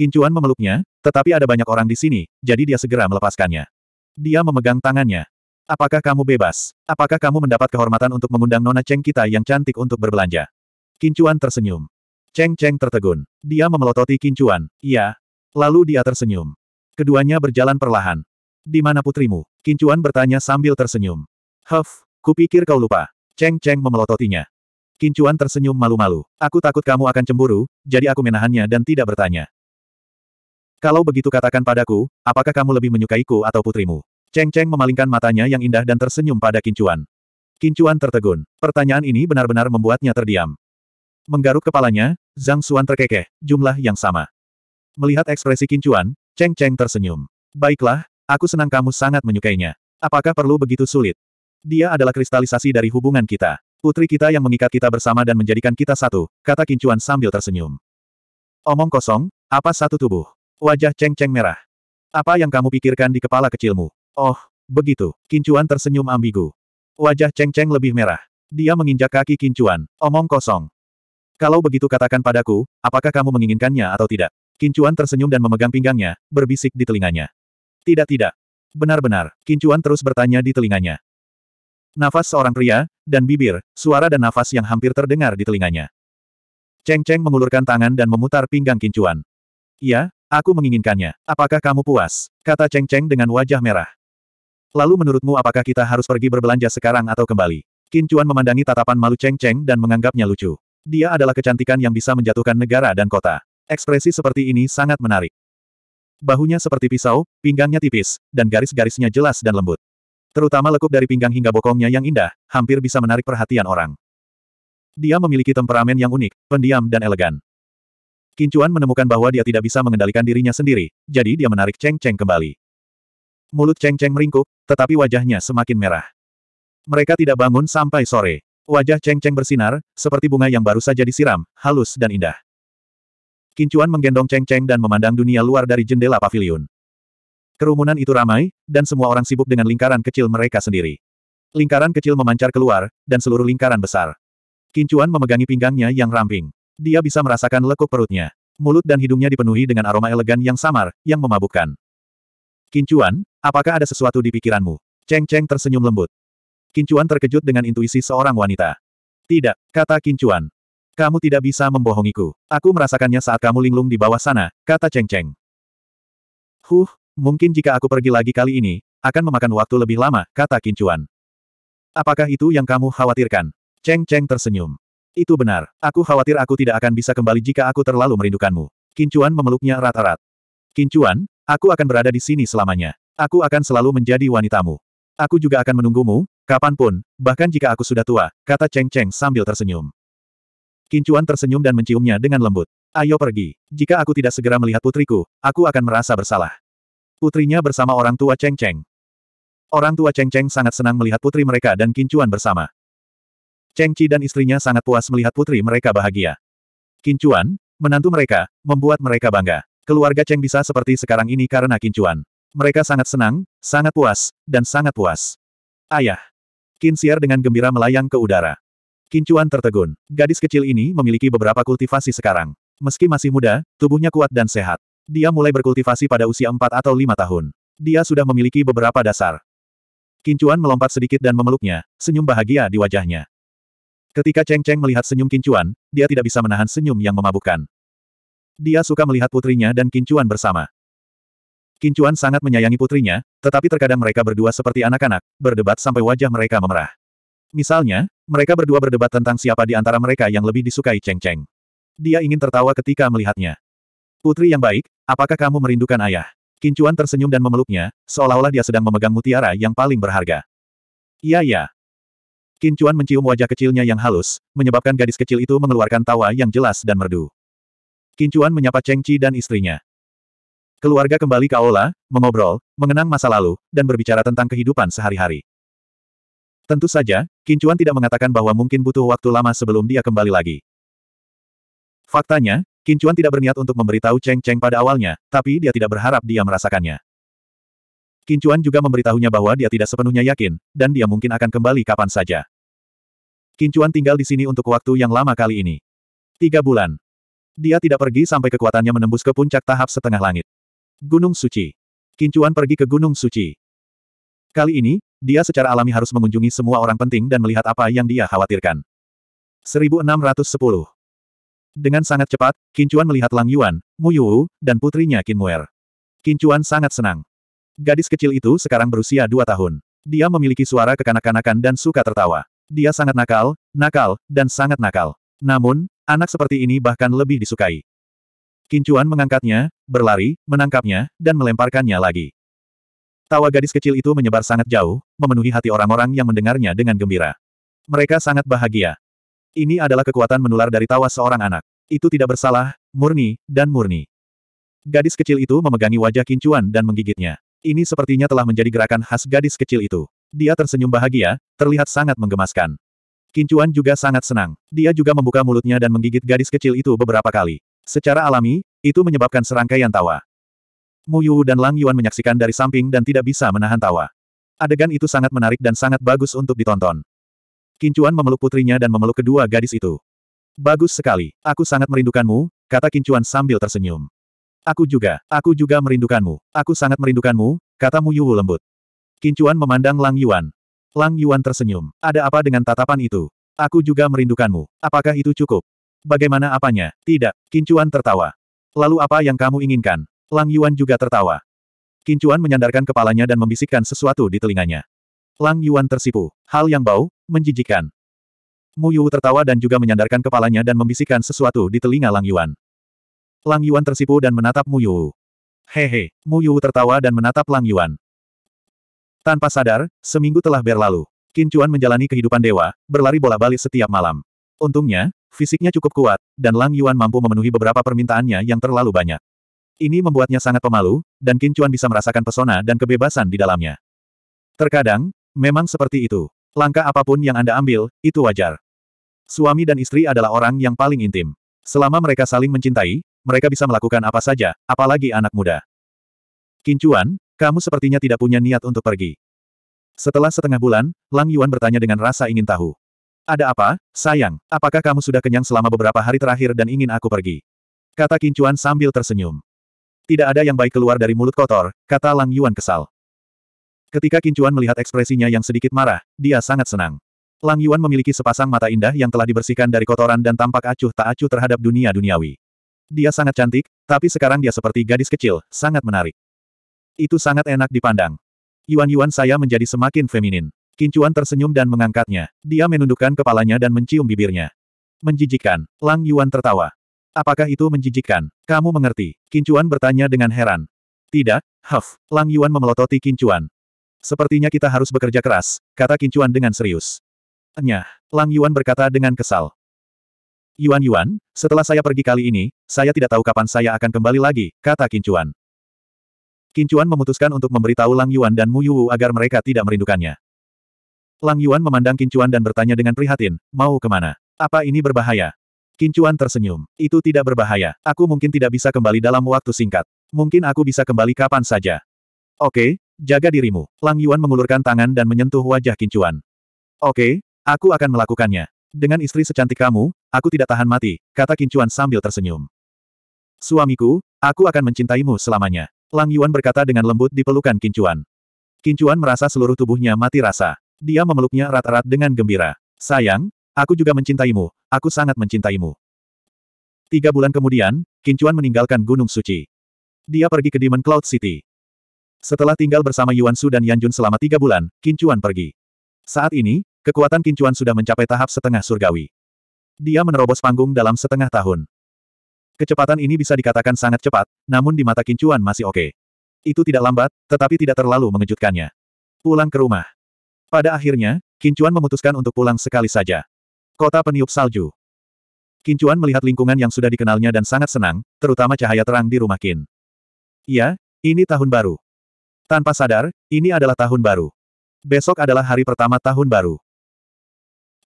Kincuan memeluknya, tetapi ada banyak orang di sini, jadi dia segera melepaskannya. Dia memegang tangannya. Apakah kamu bebas? Apakah kamu mendapat kehormatan untuk mengundang Nona Cheng kita yang cantik untuk berbelanja? Kincuan tersenyum. Cheng Cheng tertegun. Dia memelototi Kincuan. Iya. Lalu dia tersenyum. Keduanya berjalan perlahan. Di mana putrimu? Kincuan bertanya sambil tersenyum. Huff, kupikir kau lupa. Cheng Cheng memelototinya. Kincuan tersenyum malu-malu. Aku takut kamu akan cemburu, jadi aku menahannya dan tidak bertanya. Kalau begitu katakan padaku, apakah kamu lebih menyukaiku atau putrimu? Cheng Cheng memalingkan matanya yang indah dan tersenyum pada Kincuan. Kincuan tertegun. Pertanyaan ini benar-benar membuatnya terdiam. Menggaruk kepalanya, Zhang Xuan terkekeh, jumlah yang sama. Melihat ekspresi Kincuan, Cheng Cheng tersenyum. Baiklah, aku senang kamu sangat menyukainya. Apakah perlu begitu sulit? Dia adalah kristalisasi dari hubungan kita. Putri kita yang mengikat kita bersama dan menjadikan kita satu, kata Kincuan sambil tersenyum. Omong kosong, apa satu tubuh? Wajah Cheng Cheng merah. Apa yang kamu pikirkan di kepala kecilmu? Oh, begitu. Kincuan tersenyum ambigu. Wajah Cheng Cheng lebih merah. Dia menginjak kaki Kincuan. Omong kosong. Kalau begitu katakan padaku, apakah kamu menginginkannya atau tidak? Kincuan tersenyum dan memegang pinggangnya, berbisik di telinganya. Tidak tidak. Benar-benar, Kincuan terus bertanya di telinganya. Nafas seorang pria, dan bibir, suara dan nafas yang hampir terdengar di telinganya. Cheng Cheng mengulurkan tangan dan memutar pinggang Kincuan. Iya, Aku menginginkannya. Apakah kamu puas? Kata Cheng Cheng dengan wajah merah. Lalu menurutmu apakah kita harus pergi berbelanja sekarang atau kembali? Qin Chuan memandangi tatapan malu Cheng Cheng dan menganggapnya lucu. Dia adalah kecantikan yang bisa menjatuhkan negara dan kota. Ekspresi seperti ini sangat menarik. Bahunya seperti pisau, pinggangnya tipis, dan garis-garisnya jelas dan lembut. Terutama lekuk dari pinggang hingga bokongnya yang indah, hampir bisa menarik perhatian orang. Dia memiliki temperamen yang unik, pendiam dan elegan. Kincuan menemukan bahwa dia tidak bisa mengendalikan dirinya sendiri, jadi dia menarik Cheng Cheng kembali. Mulut Cheng Cheng meringkuk, tetapi wajahnya semakin merah. Mereka tidak bangun sampai sore. Wajah Cheng Cheng bersinar, seperti bunga yang baru saja disiram, halus dan indah. Kincuan menggendong Cheng Cheng dan memandang dunia luar dari jendela pavilion. Kerumunan itu ramai, dan semua orang sibuk dengan lingkaran kecil mereka sendiri. Lingkaran kecil memancar keluar, dan seluruh lingkaran besar. Kincuan memegangi pinggangnya yang ramping. Dia bisa merasakan lekuk perutnya. Mulut dan hidungnya dipenuhi dengan aroma elegan yang samar, yang memabukkan. Kincuan, apakah ada sesuatu di pikiranmu? Cheng Cheng tersenyum lembut. Kincuan terkejut dengan intuisi seorang wanita. Tidak, kata Kincuan. Kamu tidak bisa membohongiku. Aku merasakannya saat kamu linglung di bawah sana, kata Cheng Cheng. Huh, mungkin jika aku pergi lagi kali ini, akan memakan waktu lebih lama, kata Kincuan. Apakah itu yang kamu khawatirkan? Cheng Cheng tersenyum. Itu benar. Aku khawatir aku tidak akan bisa kembali jika aku terlalu merindukanmu. Kincuan memeluknya erat-erat. Kincuan, aku akan berada di sini selamanya. Aku akan selalu menjadi wanitamu. Aku juga akan menunggumu, kapanpun, bahkan jika aku sudah tua, kata Cheng Cheng sambil tersenyum. Kincuan tersenyum dan menciumnya dengan lembut. Ayo pergi. Jika aku tidak segera melihat putriku, aku akan merasa bersalah. Putrinya bersama orang tua Cheng Cheng. Orang tua Cheng Cheng sangat senang melihat putri mereka dan Kincuan bersama. Cheng Qi dan istrinya sangat puas melihat putri mereka bahagia. Kincuan, menantu mereka, membuat mereka bangga. Keluarga Cheng bisa seperti sekarang ini karena Kincuan. Mereka sangat senang, sangat puas, dan sangat puas. Ayah. Qin Xier dengan gembira melayang ke udara. Kincuan tertegun. Gadis kecil ini memiliki beberapa kultivasi sekarang. Meski masih muda, tubuhnya kuat dan sehat. Dia mulai berkultivasi pada usia 4 atau 5 tahun. Dia sudah memiliki beberapa dasar. Kincuan melompat sedikit dan memeluknya, senyum bahagia di wajahnya. Ketika Cheng Cheng melihat senyum Kincuan, dia tidak bisa menahan senyum yang memabukkan. Dia suka melihat putrinya dan Kincuan bersama. Kincuan sangat menyayangi putrinya, tetapi terkadang mereka berdua seperti anak-anak, berdebat sampai wajah mereka memerah. Misalnya, mereka berdua berdebat tentang siapa di antara mereka yang lebih disukai Cheng Cheng. Dia ingin tertawa ketika melihatnya. Putri yang baik, apakah kamu merindukan ayah? Kincuan tersenyum dan memeluknya, seolah-olah dia sedang memegang mutiara yang paling berharga. Iya ya, Qin Chuan mencium wajah kecilnya yang halus, menyebabkan gadis kecil itu mengeluarkan tawa yang jelas dan merdu. Qin Chuan menyapa Cheng Qi dan istrinya. Keluarga kembali ke aula, mengobrol, mengenang masa lalu, dan berbicara tentang kehidupan sehari-hari. Tentu saja, Qin Chuan tidak mengatakan bahwa mungkin butuh waktu lama sebelum dia kembali lagi. Faktanya, Qin Chuan tidak berniat untuk memberitahu Cheng Cheng pada awalnya, tapi dia tidak berharap dia merasakannya. Kincuan juga memberitahunya bahwa dia tidak sepenuhnya yakin, dan dia mungkin akan kembali kapan saja. Kincuan tinggal di sini untuk waktu yang lama kali ini. Tiga bulan. Dia tidak pergi sampai kekuatannya menembus ke puncak tahap setengah langit. Gunung Suci. Kincuan pergi ke Gunung Suci. Kali ini, dia secara alami harus mengunjungi semua orang penting dan melihat apa yang dia khawatirkan. 1610. Dengan sangat cepat, Kincuan melihat Lang Yuan, Mu Yu, dan putrinya Qin Muer. Kincuan sangat senang. Gadis kecil itu sekarang berusia dua tahun. Dia memiliki suara kekanak-kanakan dan suka tertawa. Dia sangat nakal, nakal, dan sangat nakal. Namun, anak seperti ini bahkan lebih disukai. Kincuan mengangkatnya, berlari, menangkapnya, dan melemparkannya lagi. Tawa gadis kecil itu menyebar sangat jauh, memenuhi hati orang-orang yang mendengarnya dengan gembira. Mereka sangat bahagia. Ini adalah kekuatan menular dari tawa seorang anak. Itu tidak bersalah, murni, dan murni. Gadis kecil itu memegangi wajah Kincuan dan menggigitnya. Ini sepertinya telah menjadi gerakan khas gadis kecil itu. Dia tersenyum bahagia, terlihat sangat menggemaskan. Kincuan juga sangat senang. Dia juga membuka mulutnya dan menggigit gadis kecil itu beberapa kali. Secara alami, itu menyebabkan serangkaian tawa. Mu Yu dan Lang Yuan menyaksikan dari samping dan tidak bisa menahan tawa. Adegan itu sangat menarik dan sangat bagus untuk ditonton. Kincuan memeluk putrinya dan memeluk kedua gadis itu. Bagus sekali. Aku sangat merindukanmu, kata Kincuan sambil tersenyum. Aku juga, aku juga merindukanmu. Aku sangat merindukanmu, kata Mu Yuwu lembut. Kincuan memandang Lang Yuan. Lang Yuan tersenyum. Ada apa dengan tatapan itu? Aku juga merindukanmu. Apakah itu cukup? Bagaimana apanya? Tidak. Kincuan tertawa. Lalu apa yang kamu inginkan? Lang Yuan juga tertawa. Kincuan menyandarkan kepalanya dan membisikkan sesuatu di telinganya. Lang Yuan tersipu. Hal yang bau, menjijikan. Mu Yuwu tertawa dan juga menyandarkan kepalanya dan membisikkan sesuatu di telinga Lang Yuan. Lang Yuan tersipu dan menatap Mu Yu. Hehe, Mu Yu tertawa dan menatap Lang Yuan. Tanpa sadar, seminggu telah berlalu. Qin Chuan menjalani kehidupan dewa, berlari bola-balik setiap malam. Untungnya, fisiknya cukup kuat, dan Lang Yuan mampu memenuhi beberapa permintaannya yang terlalu banyak. Ini membuatnya sangat pemalu, dan Qin Chuan bisa merasakan pesona dan kebebasan di dalamnya. Terkadang, memang seperti itu. Langkah apapun yang Anda ambil, itu wajar. Suami dan istri adalah orang yang paling intim. Selama mereka saling mencintai, mereka bisa melakukan apa saja, apalagi anak muda. Kincuan, kamu sepertinya tidak punya niat untuk pergi. Setelah setengah bulan, Lang Yuan bertanya dengan rasa ingin tahu. Ada apa, sayang? Apakah kamu sudah kenyang selama beberapa hari terakhir dan ingin aku pergi? Kata Kincuan sambil tersenyum. Tidak ada yang baik keluar dari mulut kotor, kata Lang Yuan kesal. Ketika Kincuan melihat ekspresinya yang sedikit marah, dia sangat senang. Lang Yuan memiliki sepasang mata indah yang telah dibersihkan dari kotoran dan tampak acuh tak acuh terhadap dunia duniawi. Dia sangat cantik, tapi sekarang dia seperti gadis kecil, sangat menarik. Itu sangat enak dipandang. Yuan-yuan saya menjadi semakin feminin. Kincuan tersenyum dan mengangkatnya. Dia menundukkan kepalanya dan mencium bibirnya. Menjijikan. Lang Yuan tertawa. Apakah itu menjijikan? Kamu mengerti? Kincuan bertanya dengan heran. Tidak, Huff. Lang Yuan memelototi Kincuan. Sepertinya kita harus bekerja keras, kata Kincuan dengan serius. Enyah. Lang Yuan berkata dengan kesal. Yuan Yuan, setelah saya pergi kali ini, saya tidak tahu kapan saya akan kembali lagi, kata Kincuan. Kincuan memutuskan untuk memberitahu Lang Yuan dan Mu Yuwu agar mereka tidak merindukannya. Lang Yuan memandang Kincuan dan bertanya dengan prihatin, mau kemana? Apa ini berbahaya? Kincuan tersenyum. Itu tidak berbahaya. Aku mungkin tidak bisa kembali dalam waktu singkat. Mungkin aku bisa kembali kapan saja. Oke, jaga dirimu. Lang Yuan mengulurkan tangan dan menyentuh wajah Kincuan. Oke, aku akan melakukannya. Dengan istri secantik kamu, Aku tidak tahan mati, kata Kincuan sambil tersenyum. Suamiku, aku akan mencintaimu selamanya. Lang Yuan berkata dengan lembut di pelukan Kincuan. Kincuan merasa seluruh tubuhnya mati rasa. Dia memeluknya erat-erat dengan gembira. Sayang, aku juga mencintaimu, aku sangat mencintaimu. Tiga bulan kemudian, Kincuan meninggalkan Gunung Suci. Dia pergi ke Demon Cloud City. Setelah tinggal bersama Yuan Su dan Yan Jun selama tiga bulan, Kincuan pergi. Saat ini, kekuatan Kincuan sudah mencapai tahap setengah surgawi. Dia menerobos panggung dalam setengah tahun. Kecepatan ini bisa dikatakan sangat cepat, namun di mata Kincuan masih oke. Okay. Itu tidak lambat, tetapi tidak terlalu mengejutkannya. Pulang ke rumah. Pada akhirnya, Kincuan memutuskan untuk pulang sekali saja. Kota peniup salju. Kincuan melihat lingkungan yang sudah dikenalnya dan sangat senang, terutama cahaya terang di rumah Kin. Iya, ini tahun baru. Tanpa sadar, ini adalah tahun baru. Besok adalah hari pertama tahun baru.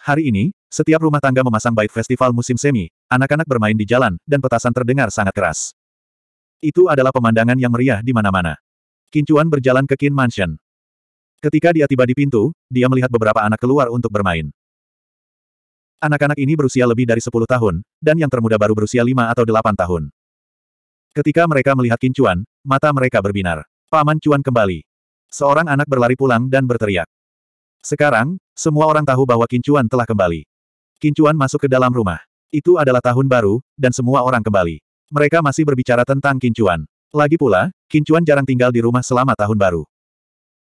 Hari ini, setiap rumah tangga memasang bait festival musim semi, anak-anak bermain di jalan, dan petasan terdengar sangat keras. Itu adalah pemandangan yang meriah di mana-mana. Kincuan berjalan ke Kin Mansion. Ketika dia tiba di pintu, dia melihat beberapa anak keluar untuk bermain. Anak-anak ini berusia lebih dari 10 tahun, dan yang termuda baru berusia 5 atau 8 tahun. Ketika mereka melihat Kincuan, mata mereka berbinar. Paman Cuan kembali. Seorang anak berlari pulang dan berteriak. Sekarang, semua orang tahu bahwa Kincuan telah kembali. Kincuan masuk ke dalam rumah. Itu adalah tahun baru, dan semua orang kembali. Mereka masih berbicara tentang Kincuan. Lagi pula, Kincuan jarang tinggal di rumah selama tahun baru.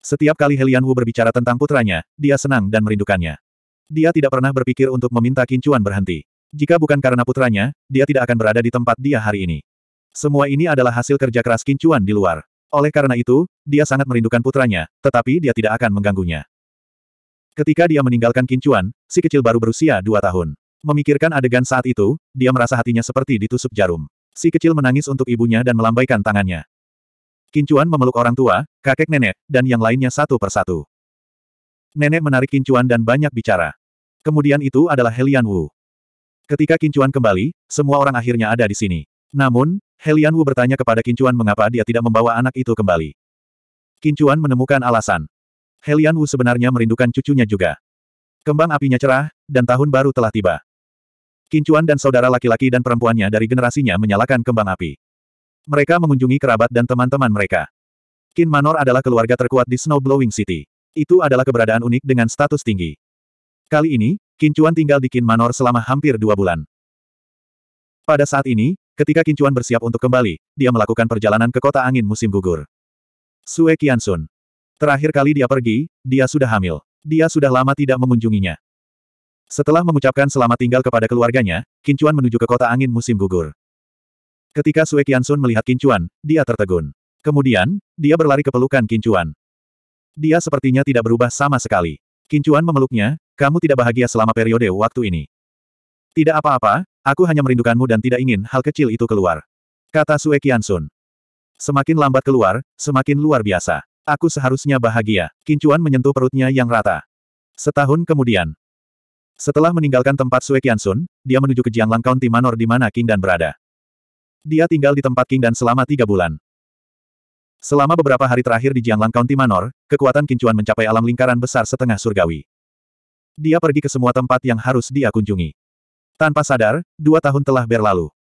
Setiap kali Helian Wu berbicara tentang putranya, dia senang dan merindukannya. Dia tidak pernah berpikir untuk meminta Kincuan berhenti. Jika bukan karena putranya, dia tidak akan berada di tempat dia hari ini. Semua ini adalah hasil kerja keras Kincuan di luar. Oleh karena itu, dia sangat merindukan putranya, tetapi dia tidak akan mengganggunya. Ketika dia meninggalkan Kincuan, si kecil baru berusia dua tahun. Memikirkan adegan saat itu, dia merasa hatinya seperti ditusuk jarum. Si kecil menangis untuk ibunya dan melambaikan tangannya. Kincuan memeluk orang tua, kakek nenek, dan yang lainnya satu persatu. Nenek menarik Kincuan dan banyak bicara. Kemudian itu adalah Helian Wu. Ketika Kincuan kembali, semua orang akhirnya ada di sini. Namun, Helian Wu bertanya kepada Kincuan mengapa dia tidak membawa anak itu kembali. Kincuan menemukan alasan. Helian Wu sebenarnya merindukan cucunya juga. Kembang apinya cerah, dan tahun baru telah tiba. Kincuan dan saudara laki-laki dan perempuannya dari generasinya menyalakan kembang api. Mereka mengunjungi kerabat dan teman-teman mereka. Kin Manor adalah keluarga terkuat di Snow Blowing City. Itu adalah keberadaan unik dengan status tinggi. Kali ini, Kincuan tinggal di Kin Manor selama hampir dua bulan. Pada saat ini, ketika Kincuan bersiap untuk kembali, dia melakukan perjalanan ke kota angin musim gugur. Sue Sun. Terakhir kali dia pergi, dia sudah hamil. Dia sudah lama tidak mengunjunginya. Setelah mengucapkan selamat tinggal kepada keluarganya, Kincuan menuju ke kota angin musim gugur. Ketika Sue Kiansun melihat Kincuan, dia tertegun. Kemudian, dia berlari ke pelukan Kincuan. Dia sepertinya tidak berubah sama sekali. Kincuan memeluknya, kamu tidak bahagia selama periode waktu ini. Tidak apa-apa, aku hanya merindukanmu dan tidak ingin hal kecil itu keluar. Kata Sue Kiansun. Semakin lambat keluar, semakin luar biasa. Aku seharusnya bahagia. Kincuan menyentuh perutnya yang rata. Setahun kemudian. Setelah meninggalkan tempat Sue Sun, dia menuju ke Jianglang County Manor di mana King Dan berada. Dia tinggal di tempat King Dan selama tiga bulan. Selama beberapa hari terakhir di Jianglang County Manor, kekuatan Kincuan mencapai alam lingkaran besar setengah surgawi. Dia pergi ke semua tempat yang harus dia kunjungi. Tanpa sadar, dua tahun telah berlalu.